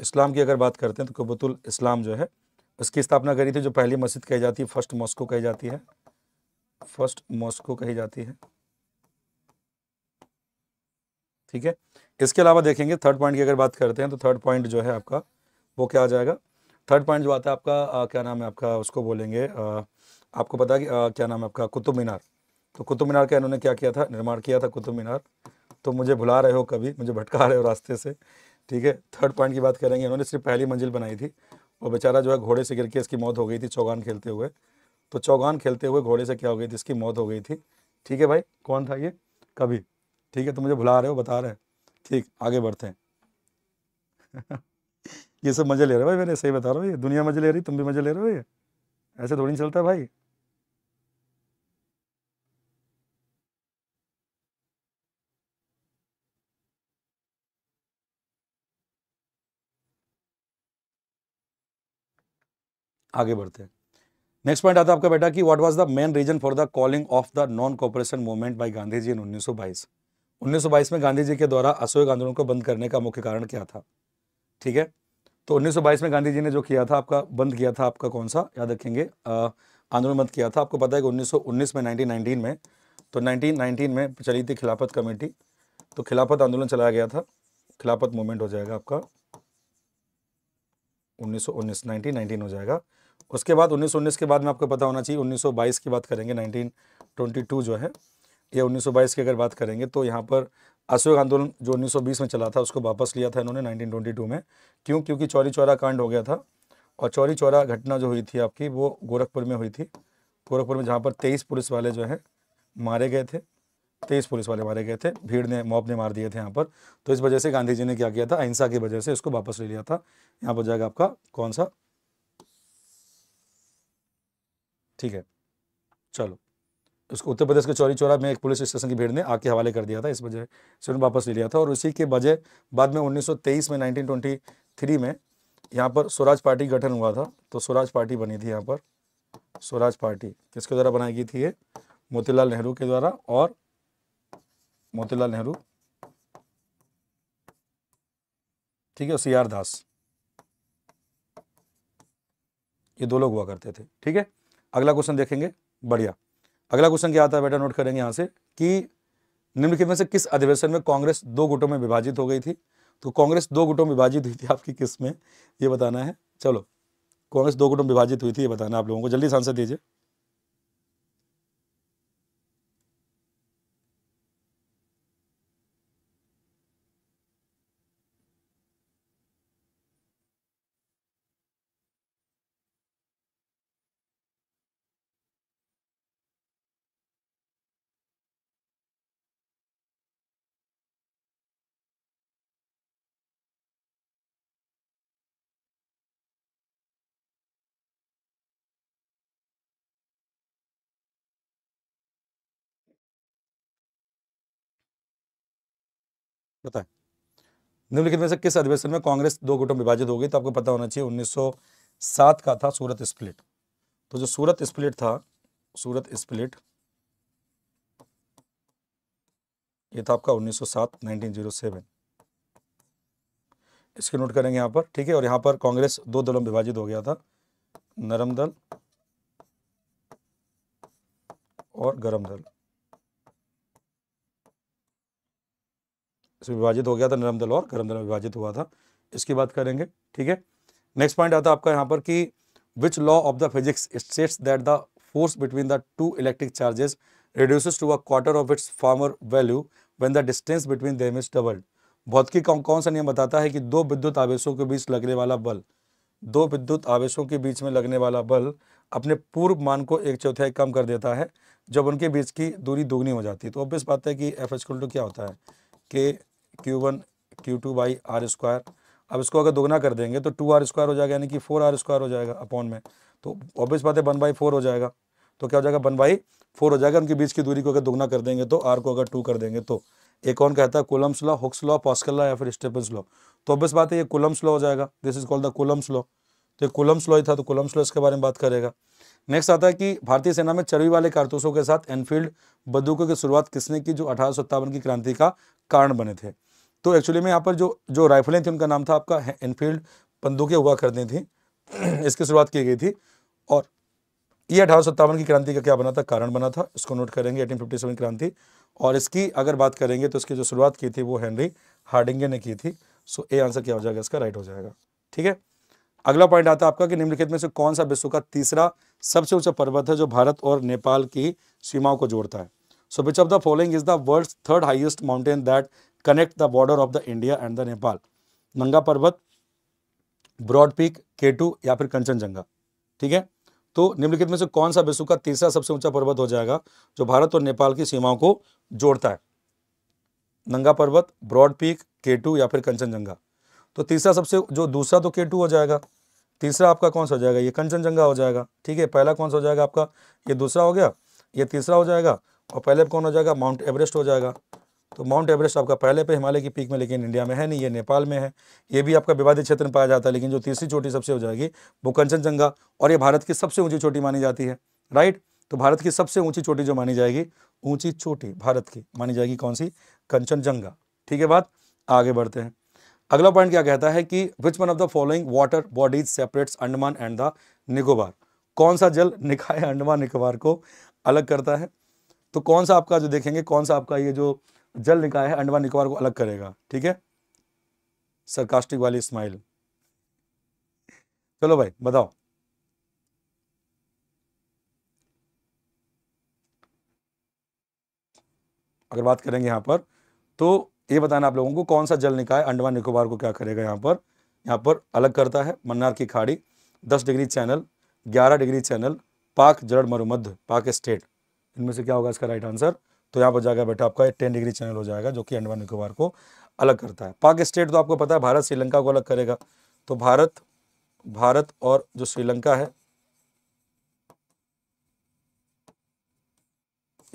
इस्लाम की अगर बात करते हैं तो कुबुतुल इस्लाम जो है उसकी स्थापना करी थी जो पहली मस्जिद कही जाती है फर्स्ट मॉस्को कही जाती है फर्स्ट मॉस्को कही जाती है ठीक है इसके अलावा देखेंगे थर्ड पॉइंट की अगर बात करते हैं तो थर्ड पॉइंट जो है आपका वो क्या आ जाएगा थर्ड पॉइंट जो आता है आपका आ, क्या नाम है आपका उसको बोलेंगे आ, आपको पता है क्या नाम है आपका कुतुब मीनार तो कुतुब मीनार का इन्होंने क्या किया था निर्माण किया था कुतुब मीनार तो मुझे भुला रहे हो कभी मुझे भटका रहे हो रास्ते से ठीक है थर्ड पॉइंट की बात करेंगे इन्होंने सिर्फ पहली मंजिल बनाई थी और बेचारा जो है घोड़े से गिर के इसकी मौत हो गई थी चौगान खेलते हुए तो चौगान खेलते हुए घोड़े से क्या हो गई थी इसकी मौत हो गई थी ठीक है भाई कौन था ये कभी ठीक है तो मुझे भुला रहे हो बता रहे हैं ठीक आगे बढ़ते हैं ये सब मज़े ले रहे भाई मैंने सही बता रहा हूँ ये दुनिया मज़े ले रही तुम भी मज़े ले रहे हो ये ऐसे थोड़ी नहीं चलता भाई आगे बढ़ते हैं नेक्स्ट पॉइंट आता है आपका बेटा कि what was the main reason for the calling off the non cooperation movement by Gandhi ji in 1922 1922 में गांधी जी के द्वारा असहयोग आंदोलन को बंद करने का मुख्य कारण क्या था ठीक है तो 1922 में गांधी जी ने जो किया था आपका बंद किया था आपका कौन सा याद रखेंगे आंदोलन बंद किया था आपको पता है कि 1919 में 1919 में तो 1919 में चली थी खिलाफत कमेटी तो खिलाफत आंदोलन चलाया गया था खिलाफत मूवमेंट हो जाएगा आपका 1919 1919 हो जाएगा उसके बाद 1919 के बाद में आपको पता होना चाहिए 1922 की बात करेंगे 1922 जो है या 1922 की अगर बात करेंगे तो यहाँ पर असहयोग आंदोलन जो 1920 में चला था उसको वापस लिया था इन्होंने 1922 में क्यों क्योंकि चौरी चौरा कांड हो गया था और चौरी चौरा घटना जो हुई थी आपकी वो गोरखपुर में हुई थी गोरखपुर में जहाँ पर तेईस पुलिस वाले जो हैं मारे गए थे तेईस पुलिस वाले मारे गए थे भीड़ ने मॉब ने मार दिए थे यहाँ पर तो इस वजह से गांधी जी ने क्या किया था अहिंसा की वजह से इसको वापस ले लिया था यहाँ पर जाएगा आपका कौन सा ठीक है चलो उसको उत्तर प्रदेश के चौरी चौरा में एक पुलिस स्टेशन की भीड़ ने आके हवाले कर दिया था इस वजह से उन्हें वापस ले लिया था और उसी के वजह बाद में 1923 में 1923 में यहाँ पर स्वराज पार्टी गठन हुआ था तो स्वराज पार्टी बनी थी यहाँ पर स्वराज पार्टी किसके द्वारा बनाई गई थी ये मोतीलाल नेहरू के द्वारा और मोतीलाल नेहरू ठीक है सी आर दास ये दो लोग हुआ करते थे ठीक है अगला क्वेश्चन देखेंगे बढ़िया अगला क्वेश्चन क्या आता है बेटा नोट करेंगे यहाँ से कि निम्नलिखित में से किस अधिवेशन में कांग्रेस दो गुटों में विभाजित हो गई थी तो कांग्रेस दो गुटों में विभाजित हुई थी आपकी किस में ये बताना है चलो कांग्रेस दो गुटों में विभाजित हुई थी ये बताना आप लोगों को जल्दी सांसद दीजिए बताएं निम्नलिखित में से किस अधिवेशन में कांग्रेस दो गुटों में विभाजित हो गई तो आपको पता होना चाहिए 1907 का था सूरत स्प्लिट तो जो सूरत स्प्लिट था सूरत स्प्लिट ये था आपका 1907 1907 इसके नोट करेंगे यहाँ पर ठीक है और यहाँ पर कांग्रेस दो दलों में विभाजित हो गया था नरम दल और गरम दल से विभाजित हो गया था नरम दल और गर्म दल में विभाजित हुआ था इसकी बात करेंगे ठीक है नेक्स्ट पॉइंट आता है आपका यहाँ पर कि which law of the physics states that the force between the two electric charges reduces to a quarter of its former value when the distance between them is doubled भौतिकी कौन कौन सा नियम बताता है कि दो विद्युत आवेशों के बीच लगने वाला बल दो विद्युत आवेशों के बीच में लगने वाला बल अपने पूर्व मान को एक चौथाई कम कर देता है जब उनके बीच की दूरी दोगुनी हो जाती है तो ऑब्वियस बात है कि एफ एच क्या होता है कि Q one Q two by R square अब इसको अगर दोगुना कर देंगे तो टू आर स्क्वायर हो जाएगा यानी कि फोर आर स्क्वायर हो जाएगा अपॉन में तो ऑब्वियस बात है वन बाई फोर हो जाएगा तो क्या हो जाएगा वन बाई फोर हो जाएगा उनके बीच की दूरी को अगर दोगुना कर देंगे तो आर को अगर टू कर देंगे तो एक कौन कहता है Coulomb's law Hooke's law Pascal's law या फिर स्टेपन्स लॉ तो ऑब्वियस बात है ये कोलम्स लॉ हो जाएगा this is called the Coulomb's law तो ये कोलम्स लॉ ही था तो कोलम्स लॉ इसके बारे में बात करेगा नेक्स्ट आता है कि भारतीय सेना में चर्बी वाले कारतूसों के साथ एनफील्ड बंदूकों की शुरुआत किसने की जो अठारह की क्रांति का कारण बने थे तो एक्चुअली में यहाँ पर जो जो राइफलें थी उनका नाम था आपका इनफील्ड बंदूकें हुआ करती थी इसकी शुरुआत की गई थी और ये अठारह की क्रांति का क्या बना था कारण बना था इसको नोट करेंगे 1857 क्रांति और इसकी अगर बात करेंगे तो इसकी जो शुरुआत की थी वो हैनरी हार्डिंगे ने की थी सो ए आंसर क्या हो जाएगा इसका राइट हो जाएगा ठीक है अगला पॉइंट आता है आपका कि निम्नलिखित में से कौन सा विश्व का तीसरा सबसे ऊंचा पर्वत है जो भारत और नेपाल की सीमाओं को जोड़ता है so which of the following is the world third highest mountain that connect the border of the India and the Nepal Nanga Parbat broad peak केटू या फिर कंचनजंगा ठीक है तो निम्नलिखित में से कौन सा विश्व का तीसरा सबसे ऊंचा पर्वत हो जाएगा जो भारत और नेपाल की सीमाओं को जोड़ता है नंगा पर्वत ब्रॉड पीक केटू या फिर कंचनजंगा तो तीसरा सबसे जो दूसरा तो केटू हो जाएगा तीसरा आपका कौन सा हो जाएगा ये कंचनजंगा हो जाएगा ठीक है पहला कौन सा हो जाएगा आपका ये दूसरा हो गया ये तीसरा हो जाएगा और पहले कौन हो जाएगा माउंट एवरेस्ट हो जाएगा तो माउंट एवरेस्ट आपका पहले पे हिमालय की पीक में लेकिन इंडिया में है नहीं ये नेपाल में है ये भी आपका विवादित क्षेत्र में पाया जाता है लेकिन जो तीसरी चोटी सबसे हो जाएगी वो कंचनजंगा और ये भारत की सबसे ऊंची चोटी मानी जाती है राइट तो भारत की सबसे ऊंची चोटी जो मानी जाएगी ऊंची चोटी भारत की मानी जाएगी कौन सी कंचनजंगा ठीक है बात आगे बढ़ते हैं अगला पॉइंट क्या कहता है कि which one of the following water bodies separates Andaman and the Nicobar कौन सा जल निकाय अंडमान निकोबार को अलग करता है तो कौन सा आपका जो देखेंगे कौन सा आपका ये जो जल निकाय है अंडमान निकोबार को अलग करेगा ठीक है सरकास्टिक वाली स्माइल चलो भाई बताओ अगर बात करेंगे यहां पर तो ये बताना आप लोगों को कौन सा जल निकाय अंडमान निकोबार को क्या करेगा यहां पर यहां पर अलग करता है मन्नार की खाड़ी दस डिग्री चैनल ग्यारह डिग्री चैनल पाक जड़ मरुमध्य पाक स्टेट इनमें से क्या होगा इसका राइट आंसर तो यहाँ पर जाएगा बेटा आपका टेन डिग्री चैनल हो जाएगा जो कि अंडमान निकोबार को अलग करता है पाक स्टेट तो आपको पता है भारत श्रीलंका को अलग करेगा तो भारत भारत और जो श्रीलंका है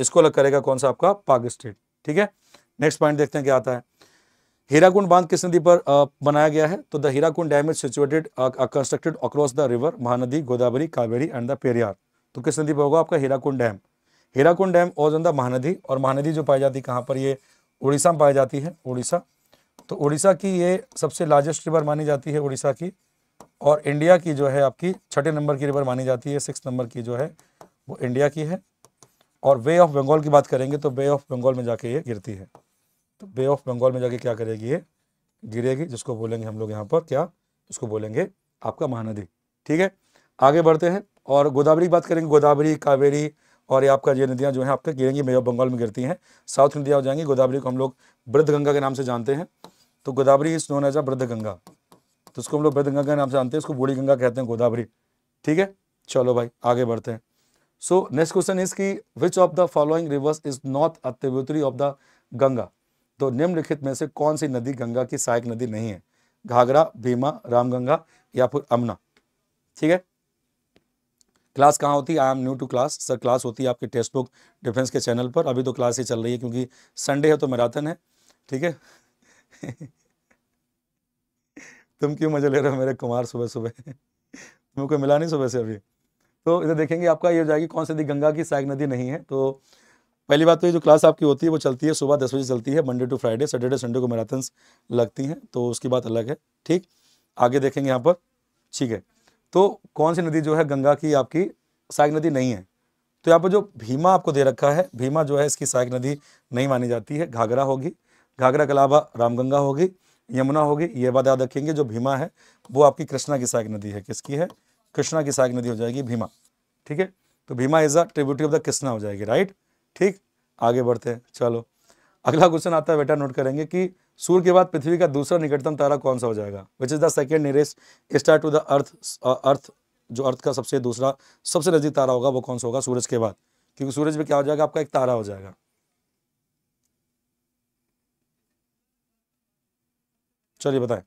इसको अलग करेगा कौन सा आपका पाक स्टेट ठीक है नेक्स्ट पॉइंट देखते हैं क्या आता है हीराकुंड बांध किस नदी पर बनाया गया है तो the Hirakud dam is situated constructed across the river Mahanadi Godavari Kaveri and the Periyar तो किस नदी पर होगा आपका हीराकुंड डैम हीराकुंड डैम ओजंदा महानदी और महानदी जो पाई जाती है कहाँ पर ये उड़ीसा में पाई जाती है उड़ीसा तो उड़ीसा की ये सबसे लार्जेस्ट रिवर मानी जाती है उड़ीसा की और इंडिया की जो है आपकी छठे नंबर की रिवर मानी जाती है सिक्स नंबर की जो है वो इंडिया की है और वे ऑफ बंगाल की बात करेंगे तो बे ऑफ बंगाल में जाके ये गिरती है तो बे ऑफ बंगाल में जाके क्या करेगी ये गिरेगी जिसको बोलेंगे हम लोग यहाँ पर क्या उसको बोलेंगे आपका महानदी ठीक है आगे बढ़ते हैं और गोदावरी की बात करेंगे गोदावरी कावेरी और ये आपका ये नदियाँ जो हैं आपके गिरेंगी बे बंगाल में गिरती हैं साउथ नदियाँ हो जाएंगी गोदावरी को हम लोग वृद्ध गंगा के नाम से जानते हैं तो Godavari is known as a Vriddha Ganga तो उसको हम लोग वृद्ध गंगा के नाम से जानते हैं उसको बूढ़ी गंगा कहते हैं गोदावरी ठीक है चलो भाई आगे बढ़ते हैं सो नेक्स्ट क्वेश्चन इज की which of the following rivers is north अत्यवतरी ऑफ द गंगा तो निम्नलिखित में से कौन सी नदी गंगा की सहायक नदी नहीं है घाघरा भीमा रामगंगा या फिर अमना ठीक है क्लास कहाँ होती है I am new to class sir class होती है आपके टेक्स्ट बुक डिफेंस के चैनल पर अभी तो क्लास ही चल रही है क्योंकि संडे है तो मैराथन है ठीक है तुम क्यों मजे ले रहे हो मेरे कुमार सुबह सुबह तुम्हें कोई मिला नहीं सुबह से अभी तो इधर देखेंगे आपका ये हो जाएगी कौन सी नदी गंगा की साग नदी नहीं है तो पहली बात तो ये जो क्लास आपकी होती है वो चलती है सुबह दस बजे चलती है Monday to Friday Saturday Sunday को मैराथन लगती हैं तो उसकी बात अलग है ठीक आगे देखेंगे यहाँ पर ठीक है तो कौन सी नदी जो है गंगा की आपकी सहायक नदी नहीं है तो यहाँ पर जो भीमा आपको दे रखा है भीमा जो है इसकी सहायक नदी नहीं मानी जाती है घाघरा होगी घाघरा के अलावा रामगंगा होगी यमुना होगी ये बात याद रखेंगे जो भीमा है वो आपकी कृष्णा की सहायक नदी है किसकी है कृष्णा की सहायक नदी हो जाएगी भीमा ठीक है तो Bhima is a tributary of the Krishna हो जाएगी राइट ठीक आगे बढ़ते हैं चलो अगला क्वेश्चन आता है बेटा नोट करेंगे कि सूर्य के बाद पृथ्वी का दूसरा निकटतम तारा कौन सा हो जाएगा which is the second nearest star to the earth earth जो अर्थ का सबसे दूसरा सबसे नज़दीक तारा होगा वो कौन सा होगा सूरज के बाद क्योंकि सूरज में क्या हो जाएगा आपका एक तारा हो जाएगा चलिए बताएं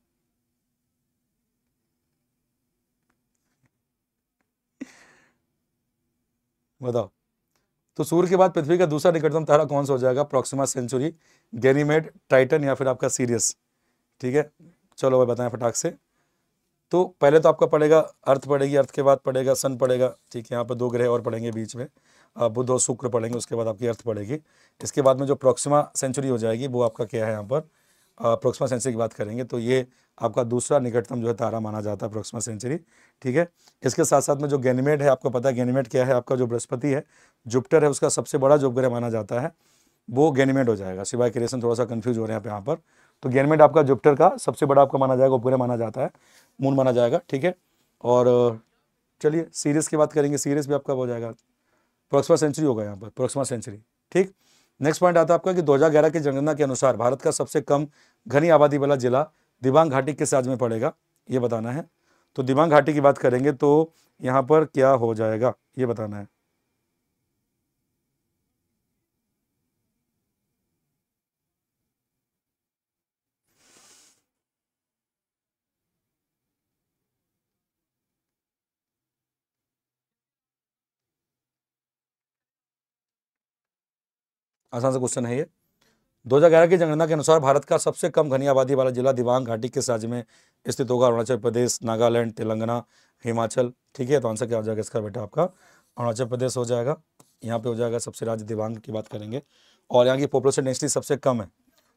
बताओ तो सूर्य के बाद पृथ्वी का दूसरा निकटतम तारा कौन सा हो जाएगा प्रोक्सीमा सेंचुरी गैनीमेड टाइटन या फिर आपका सीरियस ठीक है चलो भाई बताएं फटाक से तो पहले तो आपका पड़ेगा अर्थ पड़ेगी अर्थ के बाद पड़ेगा सन पड़ेगा ठीक है यहाँ पर दो ग्रह और पड़ेंगे बीच में बुध और शुक्र पड़ेंगे उसके बाद आपकी अर्थ पड़ेगी इसके बाद में जो प्रोक्सीमा सेंचुरी हो जाएगी वो आपका क्या है यहाँ पर प्रोक्सीमा सेंचुरी की बात करेंगे तो ये आपका दूसरा निकटतम जो है तारा माना जाता है प्रॉक्सिमा सेंचुरी ठीक है इसके साथ साथ में जो गैनीमेड है आपको पता है गैनीमेड क्या है आपका जो बृहस्पति है जुपिटर है उसका सबसे बड़ा जो ग्रह माना जाता है वो गैनिमेड हो जाएगा सिवाय क्रिएशन थोड़ा सा कंफ्यूज हो रहे हैं आप यहाँ पर तो गैनिमेड आपका जुपिटर का सबसे बड़ा आपका माना जाएगा उपग्रह माना जाता है मून माना जाएगा ठीक है और चलिए सीरीज़ की बात करेंगे सीरीज़ भी आपका हो जाएगा प्रोक्समा सेंचुरी होगा यहाँ पर प्रोक्समा सेंचुरी ठीक नेक्स्ट पॉइंट आता है आपका कि दो हजार ग्यारह की जनगणना के अनुसार भारत का सबसे कम घनी आबादी वाला जिला दिबांग घाटी किस राज्य में पड़ेगा ये बताना है तो दिबांग घाटी की बात करेंगे तो यहाँ पर क्या हो जाएगा ये बताना है आसान सा क्वेश्चन है ये 2011 की जनगणना के अनुसार भारत का सबसे कम घनी आबादी वाला जिला दिवांग घाटी किस राज्य में स्थित होगा अरुणाचल प्रदेश नागालैंड तेलंगाना हिमाचल ठीक है तो आंसर क्या हो जाएगा इसका बेटा आपका अरुणाचल प्रदेश हो जाएगा यहाँ पे हो जाएगा सबसे राज्य दिवांग की बात करेंगे और यहाँ की पॉपुलेशन डेंसिटी सबसे कम है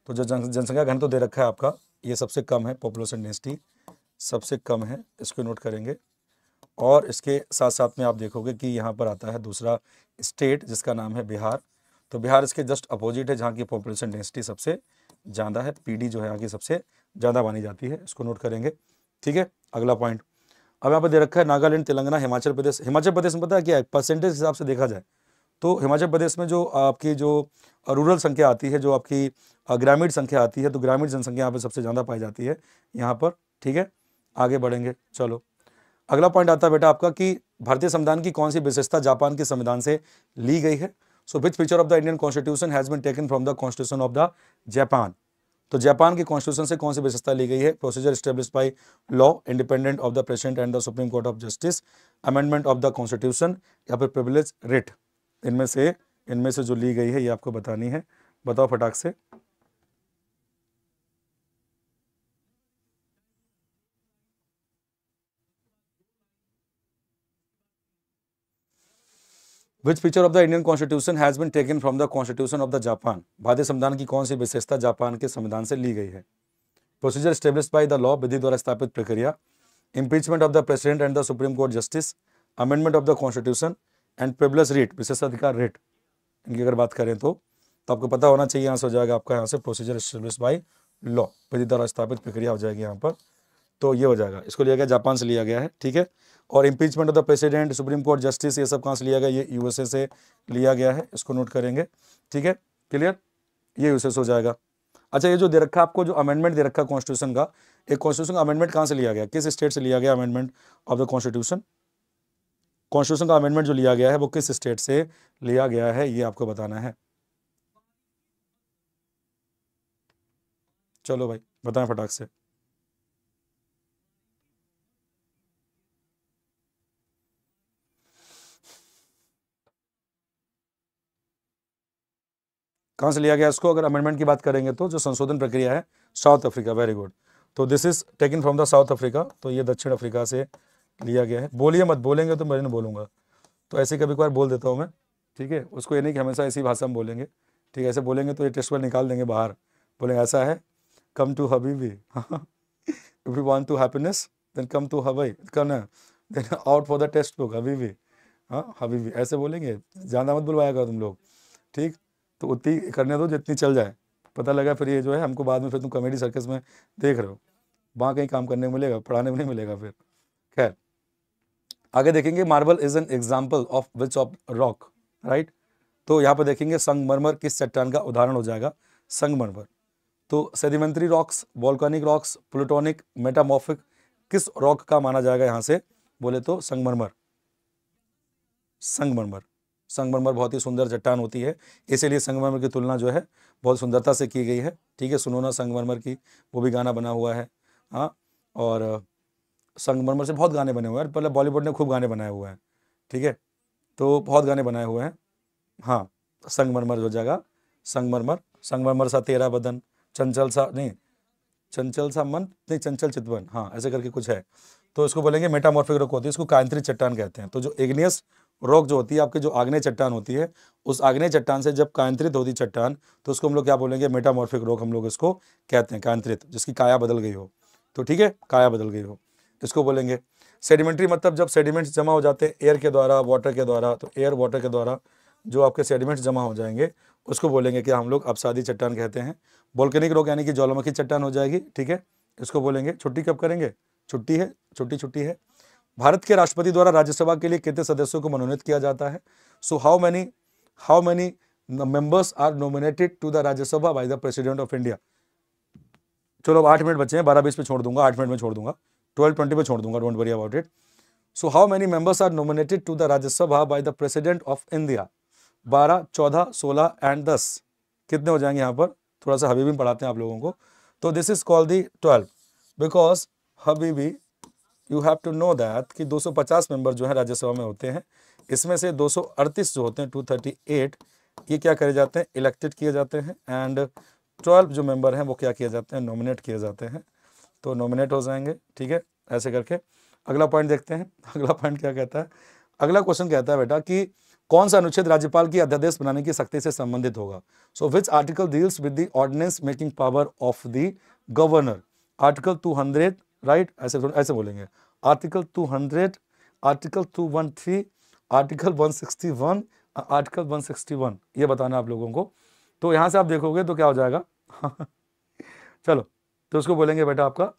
तो जो जन जनसंख्या घन तो दे रखा है आपका ये सबसे कम है पॉपुलेशन डेंसिटी सबसे कम है इसको नोट करेंगे और इसके साथ साथ में आप देखोगे कि यहाँ पर आता है दूसरा स्टेट जिसका नाम है बिहार तो बिहार इसके जस्ट अपोजिट है जहाँ की पॉपुलेशन डेंसिटी सबसे ज़्यादा है पीडी जो है यहाँ की सबसे ज़्यादा मानी जाती है इसको नोट करेंगे ठीक है अगला पॉइंट अब यहाँ पर दे रखा है नागालैंड तेलंगाना हिमाचल प्रदेश हिमाचल प्रदेश में पता क्या है परसेंटेज हिसाब से देखा जाए तो हिमाचल प्रदेश में जो आपकी जो रूरल संख्या आती है जो आपकी ग्रामीण संख्या आती है तो ग्रामीण जनसंख्या यहाँ पर सबसे ज़्यादा पाई जाती है यहाँ पर ठीक है आगे बढ़ेंगे चलो अगला पॉइंट आता है बेटा आपका कि भारतीय संविधान की कौन सी विशेषता जापान के संविधान से ली गई है so which feature of the Indian constitution has been taken from the constitution of the Japan तो जापान की कॉन्स्टिट्यूशन से कौन सी विशेषता ली गई है procedure establish by law independent of the president and the supreme court of justice amendment of the constitution या फिर प्रिविलेज रिट इनमें से इनमें से जो ली गई है ये आपको बतानी है बताओ फटाक से which feature of the Indian constitution has been taken from the constitution of the Japan भारतीय संविधान की कौन सी विशेषता जापान के संविधान से ली गई है procedure establish by the law विधि द्वारा स्थापित प्रक्रिया impeachment of the president and the supreme court justice amendment of the constitution and पेबलस रेट विशेषाधिकार रेट इनकी अगर बात करें तो तो आपको पता होना चाहिए यहाँ से हो जाएगा आपका यहाँ से प्रोसीजर स्टेब्लिश बाई लॉ विधि द्वारा स्थापित प्रक्रिया हो जाएगी यहाँ पर तो ये हो जाएगा इसको लिया गया जापान से लिया गया है ठीक है और impeachment of the president supreme court justice ये सब कहाँ से लिया गया ये यूएसए से लिया गया है इसको नोट करेंगे ठीक है क्लियर ये यूसेस हो जाएगा अच्छा ये जो दे रखा आपको जो अमेंडमेंट दे रखा कॉन्स्टिट्यूशन का एक कॉन्स्टिट्यूशन का अमेंडमेंट कहाँ से लिया गया किस स्टेट से लिया गया amendment of the constitution constitution का अमेंडमेंट जो लिया गया है वो किस स्टेट से लिया गया है ये आपको बताना है चलो भाई बताएं फटाक से कहाँ से लिया गया इसको अगर अमेंडमेंट की बात करेंगे तो जो संशोधन प्रक्रिया है साउथ अफ्रीका वेरी गुड तो this is taking from the South Africa तो ये दक्षिण अफ्रीका से लिया गया है बोलिए मत बोलेंगे तो मैं नहीं बोलूँगा तो ऐसे कभी कभार बोल देता हूँ मैं ठीक है उसको ये नहीं कि हमेशा इसी भाषा में बोलेंगे ठीक है ऐसे बोलेंगे तो ये टेस्ट पर निकाल देंगे बाहर बोलेंगे ऐसा है कम टू हबीबी if you want to happiness then come to Hawaii कन then out for the test book हबीबी हाँ हबीबी ऐसे बोलेंगे ज़्यादा मत बुलवाएगा तुम लोग ठीक तो उतनी करने दो जितनी चल जाए पता लगा फिर ये जो है हमको बाद में फिर तुम कॉमेडी सर्कस में देख रहे हो वहाँ कहीं काम करने मिलेगा पढ़ाने में नहीं मिलेगा फिर खैर आगे देखेंगे marble is an example of which of rock right तो यहाँ पर देखेंगे संगमरमर किस चट्टान का उदाहरण हो जाएगा संगमरमर तो sedimentary rocks volcanic rocks plutonic metamorphic किस रॉक का माना जाएगा यहाँ से बोले तो संगमरमर संगमरमर संगमरमर बहुत ही सुंदर चट्टान होती है इसीलिए संगमरमर की तुलना जो है बहुत सुंदरता से की गई है ठीक है सुनोना संगमरमर की वो भी गाना बना हुआ है हाँ और संगमरमर से बहुत गाने बने हुए हैं पहले मतलब बॉलीवुड ने खूब गाने बनाए हुए हैं ठीक है तो बहुत गाने बनाए हुए हैं हाँ संगमरमर जो जगह संगमरमर संगमरमर सा तेरा बदन चंचल सा नहीं चंचल सा मन नहीं चंचल चितवन हाँ ऐसे करके कुछ है तो इसको बोलेंगे मेटामॉर्फिक रोक होती है इसको कांतरी चट्टान कहते हैं तो जो एग्नियस रॉक जो होती है आपकी जो आग्ने चट्टान होती है उस आग्ने चट्टान से जब कायंत्रित होती चट्टान तो उसको हम लोग क्या बोलेंगे मेटामॉर्फिक रॉक हम लोग इसको कहते हैं कायंत्रित जिसकी काया बदल गई हो तो ठीक है काया बदल गई हो इसको बोलेंगे सेडिमेंट्री मतलब जब सेडिमेंट्स जमा हो जाते हैं एयर के द्वारा वाटर के द्वारा तो एयर वाटर के द्वारा जो आपके सेडिमेंट्स जमा हो जाएंगे उसको बोलेंगे कि हम लोग अपसादी चट्टान कहते हैं बोल्केनिक रोग यानी कि ज्वालामुखी चट्टान हो जाएगी ठीक है इसको बोलेंगे छुट्टी कब करेंगे छुट्टी है छुट्टी छुट्टी है भारत के राष्ट्रपति द्वारा राज्यसभा के लिए कितने सदस्यों को मनोनीत किया जाता है so how many how many members are nominated to the Rajya Sabha by the president of India चलो अब आठ मिनट बचे हैं बारह बीस में छोड़ दूंगा आठ मिनट में छोड़ दूंगा ट्वेल्व ट्वेंटी में छोड़ दूंगा don't worry about it so how many members are nominated to the Rajya Sabha by the president of India बारह चौदह सोलह एंड दस कितने हो जाएंगे यहाँ पर थोड़ा सा हबीबी पढ़ाते हैं आप लोगों को तो this is called the twelve because हबीबी you have to know that कि 250 मेंबर जो है राज्यसभा में होते हैं इसमें से 238 जो होते हैं 238 ये क्या करे जाते हैं इलेक्टेड किए जाते हैं एंड 12 जो मेंबर हैं वो क्या किए जाते हैं नॉमिनेट किए जाते हैं तो नॉमिनेट हो जाएंगे ठीक है ऐसे करके अगला पॉइंट देखते हैं अगला पॉइंट क्या कहता है अगला क्वेश्चन कहता है बेटा कि कौन सा अनुच्छेद राज्यपाल की अध्यादेश बनाने की शक्ति से संबंधित होगा so which article deals with the ordinance making power of the governor article hundred right ऐसे ऐसे बोलेंगे आर्टिकल 200 आर्टिकल 213 आर्टिकल 161 आर्टिकल 161 ये बताना आप लोगों को तो यहाँ से आप देखोगे तो क्या हो जाएगा चलो तो उसको बोलेंगे बेटा आपका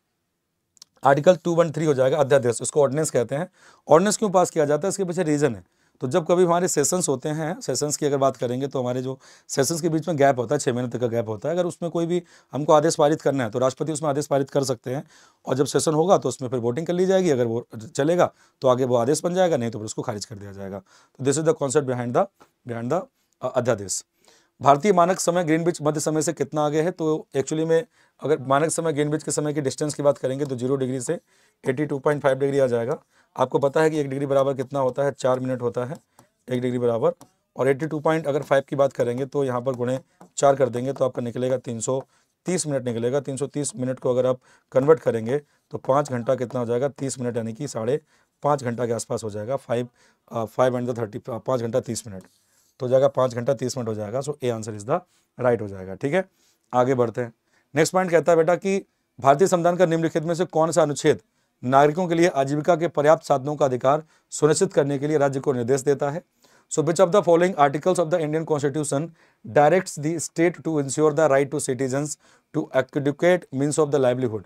आर्टिकल 213 हो जाएगा अध्यादेश उसको ऑर्डिनेंस कहते हैं ऑर्डिनेंस क्यों पास किया जाता है इसके पीछे रीज़न है तो जब कभी हमारे सेशंस होते हैं सेशंस की अगर बात करेंगे तो हमारे जो सेशंस के बीच में गैप होता है छः महीने तक का गैप होता है अगर उसमें कोई भी हमको आदेश पारित करना है तो राष्ट्रपति उसमें आदेश पारित कर सकते हैं और जब सेशन होगा तो उसमें फिर वोटिंग कर ली जाएगी अगर वो चलेगा तो आगे वो आदेश बन जाएगा नहीं तो फिर उसको खारिज कर दिया जाएगा तो this is the concept behind the behind the अध्यादेश भारतीय मानक समय ग्रीन बीच मध्य समय से कितना आगे है तो एक्चुअली में अगर मानक समय बीच के समय की डिस्टेंस की बात करेंगे तो जीरो डिग्री से eighty two point five degree आ जाएगा आपको पता है कि एक डिग्री बराबर कितना होता है चार मिनट होता है एक डिग्री बराबर और एट्टी टू पॉइंट अगर फाइव की बात करेंगे तो यहाँ पर गुणे चार कर देंगे तो आपका निकलेगा तीन सौ तीस मिनट निकलेगा तीन सौ तीस मिनट को अगर आप कन्वर्ट करेंगे तो पाँच घंटा कितना हो जाएगा तीस मिनट यानी कि साढ़े पाँच घंटा के आसपास हो जाएगा five five and the thirty पाँच घंटा तीस मिनट तो हो जाएगा पाँच घंटा तीस मिनट हो जाएगा so a answer is the right हो जाएगा ठीक है आगे बढ़ते हैं नेक्स्ट पॉइंट कहता है बेटा कि भारतीय संविधान का निम्नलिखित में से कौन सा अनुच्छेद नागरिकों के लिए आजीविका के पर्याप्त साधनों का अधिकार सुनिश्चित करने के लिए राज्य को निर्देश देता है so which of the following articles of the Indian constitution directs the state to ensure the right to citizen to educate means of the livelihood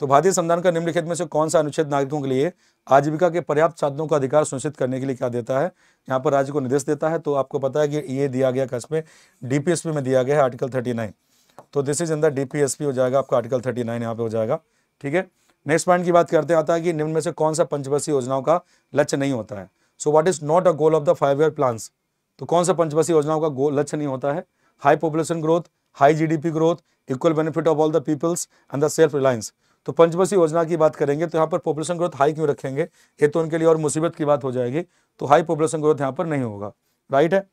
तो भारतीय संविधान का निम्नलिखित में से कौन सा अनुच्छेद नागरिकों के लिए आजीविका के पर्याप्त साधनों का अधिकार सुनिश्चित करने के लिए क्या देता है यहाँ पर राज्य को निर्देश देता है तो आपको पता है कि ये दिया गया कस्बे डीपीएसपी में दिया गया है आर्टिकल थर्टी नाइन तो this is in the DPSP हो जाएगा आपका आर्टिकल थर्टी नाइन यहाँ पे हो जाएगा ठीक है नेक्स्ट पॉइंट की बात करते हैं आता है कि निम्न में से कौन सा पंचवर्षीय योजनाओं का लक्ष्य नहीं होता है so what is not a goal of the five year plans तो कौन सा पंचवर्षीय योजनाओं का गोल लक्ष्य नहीं होता है high population growth high GDP growth equal benefit of all the peoples and the self reliance तो पंचवर्षीय योजना की बात करेंगे तो यहाँ पर पॉपुलेशन ग्रोथ हाई क्यों रखेंगे ये तो उनके लिए और मुसीबत की बात हो जाएगी तो हाई पॉपुलेशन ग्रोथ यहाँ पर नहीं होगा राइट है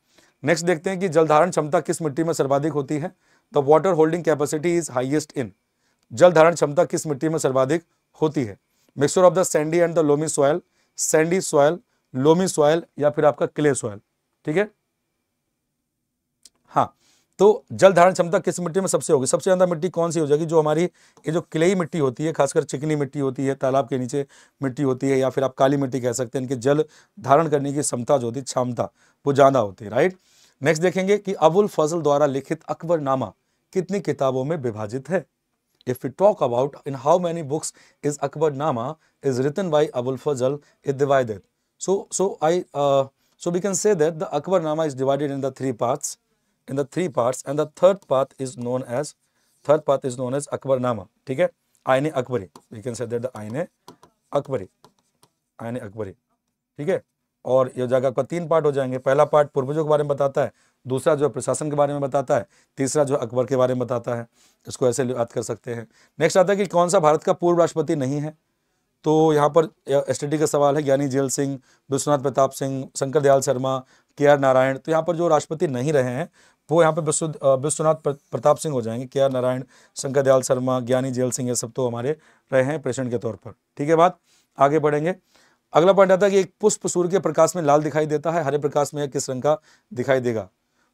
नेक्स्ट देखते हैं कि जलधारण क्षमता किस मिट्टी में सर्वाधिक होती है the water holding capacity is highest in जल धारण क्षमता किस मिट्टी में सर्वाधिक होती है mixture of the sandy and the loamy soil sandy soil loamy soil या फिर आपका क्ले सॉयल ठीक है हाँ तो जल धारण क्षमता किस मिट्टी में सबसे होगी सबसे ज़्यादा मिट्टी कौन सी हो जाएगी जो हमारी ये जो क्लेई मिट्टी होती है खासकर चिकनी मिट्टी होती है तालाब के नीचे मिट्टी होती है या फिर आप काली मिट्टी कह सकते हैं इनके जल धारण करने की क्षमता जो होती है क्षमता वो ज़्यादा होती है राइट नेक्स्ट देखेंगे कि अबुल फजल द्वारा लिखित अकबरनामा कितनी किताबों में विभाजित है if you talk about in how many books is Akbarnama is written by Abul Fazal is divided so so I so we can say that the Akbarnama is divided in the three part in the three part and the third part is known as third part is known as Akbarnama ठीक है Aine Akbari we can say that the Aine Akbari Aine Akbari ठीक है और ये जगह का तीन part हो जाएंगे पहला पार्ट पूर्वजों के बारे में बताता है दूसरा जो प्रशासन के बारे में बताता है तीसरा जो अकबर के बारे में बताता है इसको ऐसे याद कर सकते हैं नेक्स्ट आता है कि कौन सा भारत का पूर्व राष्ट्रपति नहीं है तो यहाँ पर एसटीडी का सवाल है ज्ञानी जेल सिंह विश्वनाथ प्रताप सिंह शंकर दयाल शर्मा के आर नारायण तो यहाँ पर जो राष्ट्रपति नहीं रहे हैं वो यहाँ पर विश्व विश्वनाथ प्रताप सिंह हो जाएंगे के आर नारायण शंकर दयाल शर्मा ज्ञानी जेल सिंह ये सब तो हमारे रहे हैं प्रेसिडेंट के तौर पर ठीक है बात आगे बढ़ेंगे अगला पॉइंट आता है कि एक पुष्प सूर्य के प्रकाश में लाल दिखाई देता है हरे प्रकाश में किस रंग का दिखाई देगा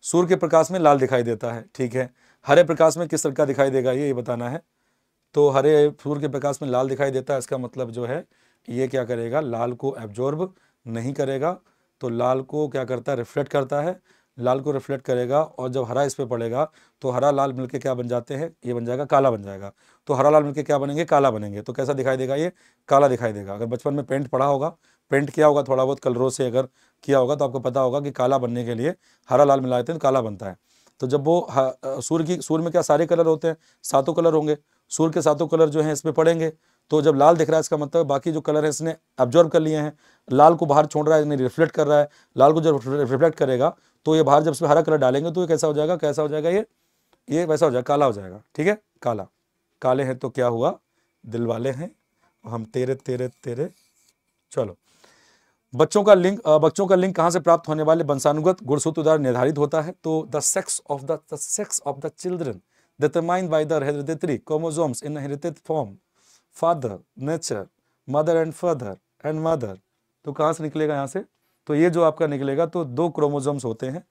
सूर्य के प्रकाश में लाल दिखाई देता है ठीक है हरे प्रकाश में किस तरह का दिखाई देगा ये, ये बताना है तो हरे सूर्य के प्रकाश में लाल दिखाई देता है इसका मतलब जो है ये क्या करेगा लाल को एब्जॉर्ब नहीं करेगा तो लाल को क्या करता है रिफ्लेक्ट करता है लाल को रिफ्लेक्ट करेगा और जब हरा इस पर पड़ेगा तो हरा लाल मिलके क्या बन जाते हैं ये बन जाएगा काला बन जाएगा तो हरा लाल मिलके क्या बनेंगे काला बनेंगे तो कैसा दिखाई देगा ये काला दिखाई देगा अगर बचपन में पेंट पड़ा होगा पेंट किया होगा थोड़ा बहुत कलरों से अगर किया होगा तो आपको पता होगा कि काला बनने के लिए हरा लाल मिला देते हैं तो काला बनता है तो जब वो सूर्य की सूर्य में क्या सारे कलर होते हैं सातों कलर होंगे सूर्य के सातों कलर जो हैं इसमें पड़ेंगे तो जब लाल दिख रहा है इसका मतलब बाकी जो कलर है इसने एब्जॉर्व कर लिए हैं लाल को बाहर छोड़ रहा है यानी रिफ्लेक्ट कर रहा है लाल को जब रिफ्लेक्ट करेगा तो ये बाहर जब इसमें हरा कलर डालेंगे तो ये कैसा हो जाएगा कैसा हो जाएगा ये ये वैसा हो जाएगा काला हो जाएगा ठीक है काला काले हैं तो क्या हुआ दिल वाले हैं हम तेरे तेरे तेरे चलो बच्चों का लिंग बच्चों का लिंग कहाँ से प्राप्त होने वाले वंशानुगत गुणसूत्र द्वारा निर्धारित होता है तो the sex of the sex of the children determined by the hereditary chromosomes in inherited form father nature mother and father and mother तो कहाँ से निकलेगा यहाँ से तो ये जो आपका निकलेगा तो दो क्रोमोजोम्स होते हैं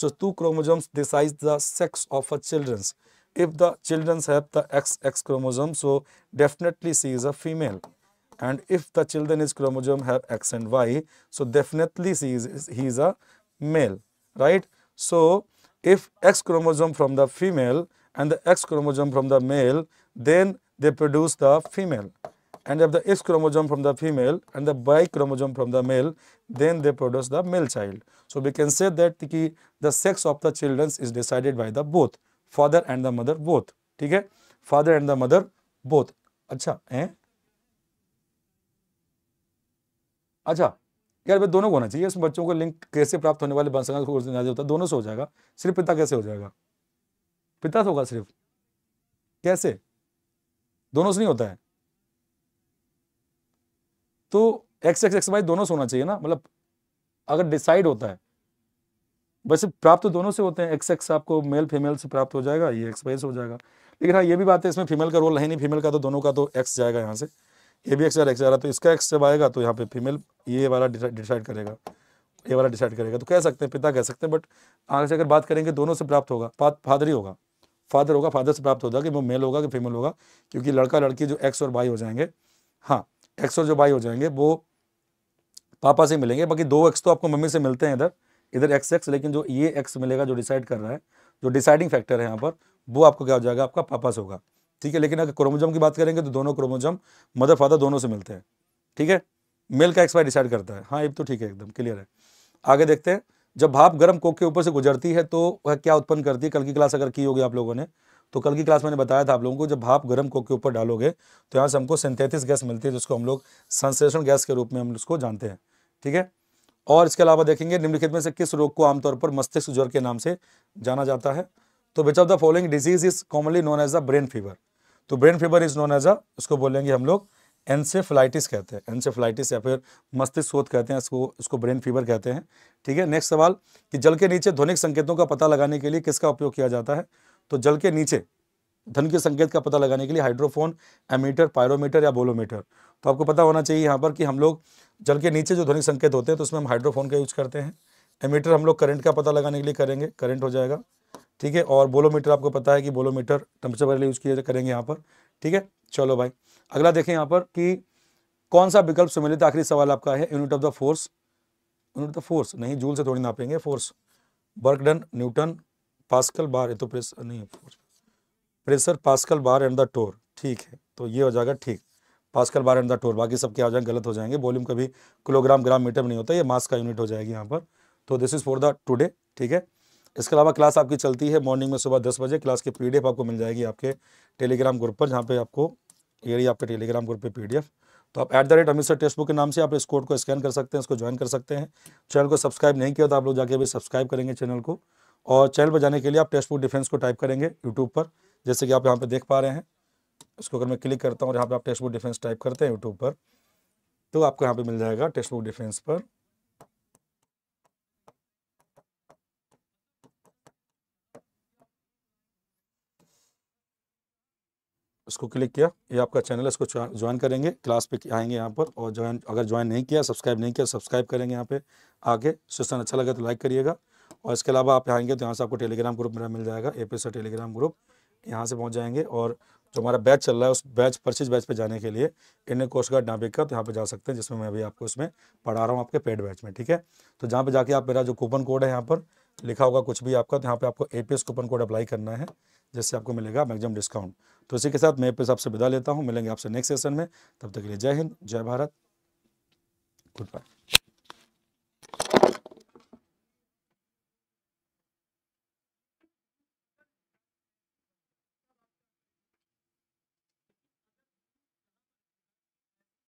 so two chromosomes decide the sex of a childrens if the childrens have the X X chromosome so definitely she is a female and if the children is chromosome have X and Y, so definitely he is, he is a male, right? So, if X chromosome from the female and the X chromosome from the male, then they produce the female. And if the X chromosome from the female and the Y chromosome from the male, then they produce the male child. So, we can say that the, the sex of the children is decided by the both, father and the mother both. Okay? father and the mother both. अच्छा, eh? अच्छा यार भाई दोनों को होना चाहिए इसमें बच्चों को लिंक कैसे प्राप्त होने वाले बंसंग होता है दोनों से हो जाएगा सिर्फ पिता कैसे हो जाएगा पिता से तो होगा सिर्फ कैसे दोनों से नहीं होता है तो एक्स एक्स एक्स वाई दोनों से होना चाहिए ना मतलब अगर डिसाइड होता है वैसे प्राप्त तो दोनों से होते हैं एक्स एक्स आपको मेल फीमेल से प्राप्त हो जाएगा ये एक्स वाई से हो जाएगा लेकिन हाँ ये भी बात है इसमें फीमेल का रोल है नहीं फीमेल का तो दोनों का तो एक्स जाएगा यहाँ से ये भी एक्स आ रहा है तो इसका एक्स जब आएगा तो यहाँ पे फीमेल ये वाला डिसाइड करेगा ये वाला डिसाइड करेगा तो कह सकते हैं पिता कह सकते हैं बट आगे से अगर बात करेंगे दोनों से प्राप्त होगा फादर ही होगा फादर होगा फादर से प्राप्त होगा कि वो मेल होगा कि फीमेल होगा क्योंकि लड़का लड़की जो एक्स और बाई हो जाएंगे हाँ एक्स और जो बाई हो जाएंगे वो पापा से मिलेंगे बाकी दो एक्स तो आपको मम्मी से मिलते हैं इधर इधर एक्स एक्स लेकिन जो ये एक्स मिलेगा जो डिसाइड कर रहा है जो डिसाइडिंग फैक्टर है यहाँ पर वो आपको क्या हो जाएगा आपका पापा से होगा ठीक है लेकिन अगर क्रोमोजम की बात करेंगे तो दोनों क्रोमोजम मदर फादर दोनों से मिलते हैं ठीक है मेल का एक्सपायर डिसाइड करता है हाँ ये तो ठीक है एकदम क्लियर है आगे देखते हैं जब भाप गर्म कोक के ऊपर से गुजरती है तो वह क्या उत्पन्न करती है कल की क्लास अगर की होगी आप लोगों ने तो कल की क्लास मैंने बताया था आप लोगों को जब भाप गर्म कोक के ऊपर डालोगे तो यहाँ से हमको सिंथेटिस गैस मिलती है जिसको हम लोग संश्लेषण गैस के रूप में हम उसको जानते हैं ठीक है और इसके अलावा देखेंगे निम्नलिखित में से किस रोग को आमतौर पर मस्तिष्क ज्वर के नाम से जाना जाता है तो which of the following disease is commonly known as the brain fever तो brain fever is known as a उसको बोलेंगे हम लोग एनसेफ्लाइटिस कहते हैं एनसेफ्लाइटिस या फिर मस्तिष्क शोध कहते हैं इसको इसको ब्रेन फीवर कहते हैं ठीक है नेक्स्ट सवाल कि जल के नीचे ध्वनिक संकेतों का पता लगाने के लिए किसका उपयोग किया जाता है तो जल के नीचे धन के संकेत का पता लगाने के लिए हाइड्रोफोन एमीटर पायरोमीटर या बोलोमीटर तो आपको पता होना चाहिए यहाँ पर कि हम लोग जल के नीचे जो ध्वनिक संकेत होते हैं तो उसमें हम हाइड्रोफोन का यूज करते हैं एमीटर हम लोग करंट का पता लगाने के लिए करेंगे करंट हो जाएगा ठीक है और बोलोमीटर आपको पता है कि बोलोमीटर टेम्परेचर वाले यूज़ किया करेंगे यहाँ पर ठीक है चलो भाई अगला देखें यहाँ पर कि कौन सा विकल्प सम्मिलित आखिरी सवाल आपका है unit of the force unit of the force नहीं जूल से थोड़ी नापेंगे फोर्स बर्कडन न्यूटन पास्कल बार ये तो प्रेशर नहीं force pressure pascal bar and the torr ठीक है तो ये हो जाएगा ठीक pascal bar and the torr बाकी सब क्या हो जाएंगे गलत हो जाएंगे वॉल्यूम कभी किलोग्राम ग्राम मीटर नहीं होता ये मास का यूनिट हो जाएगी यहाँ पर तो this is for the today ठीक है इसके अलावा क्लास आपकी चलती है मॉर्निंग में सुबह दस बजे क्लास की पी आपको मिल जाएगी आपके टेलीग्राम ग्रुप पर जहाँ पे आपको ये रही आपके टेलीग्राम ग्रुप पे पी तो आप at the rate Amit sir text book के नाम से आप इस कोड को स्कैन कर सकते हैं इसको ज्वाइन कर सकते हैं चैनल को सब्सक्राइब नहीं किया तो आप लोग जाके अभी सब्सक्राइब करेंगे चैनल को और चैनल पर जाने के लिए आप टेक्स बुक डिफेंस को टाइप करेंगे यूट्यूब पर जैसे कि आप यहाँ पर देख पा रहे हैं इसको अगर मैं क्लिक करता हूँ और यहाँ पर आप टेक्स बुक डिफेंस टाइप करते हैं यूट्यूब पर तो आपको यहाँ पर मिल जाएगा टेक्स बुक डिफेंस पर इसको क्लिक किया ये आपका चैनल है इसको ज्वाइन करेंगे क्लास पे आएंगे यहाँ पर और ज्वाइन अगर ज्वाइन नहीं किया सब्सक्राइब नहीं किया सब्सक्राइब करेंगे यहाँ पे आके सेशन अच्छा लगे तो लाइक करिएगा और इसके अलावा आप आएंगे तो यहाँ से आपको टेलीग्राम ग्रुप मेरा मिल जाएगा ए टेलीग्राम ग्रुप यहाँ से पहुँच जाएंगे और जो हमारा बैच चल रहा है उस बैच परचेज बैच पर जाने के लिए इंडियन कोस्ट गार्ड नाभिक का तो यहाँ पर जा सकते हैं जिसमें मैं अभी आपको इसमें पढ़ा रहा हूँ आपके पेड बैच में ठीक है तो जहाँ पर जाके आप मेरा जो कूपन कोड है यहाँ पर लिखा होगा कुछ भी आपका तो यहाँ पे आपको ए कूपन कोड अप्लाई करना है जिससे आपको मिलेगा मैक्सिमम डिस्काउंट तो इसी के साथ मैं पे आपसे विदा लेता हूँ मिलेंगे आपसे नेक्स्ट सेशन में तब तक के लिए जय हिंद जय भारत गुड बाय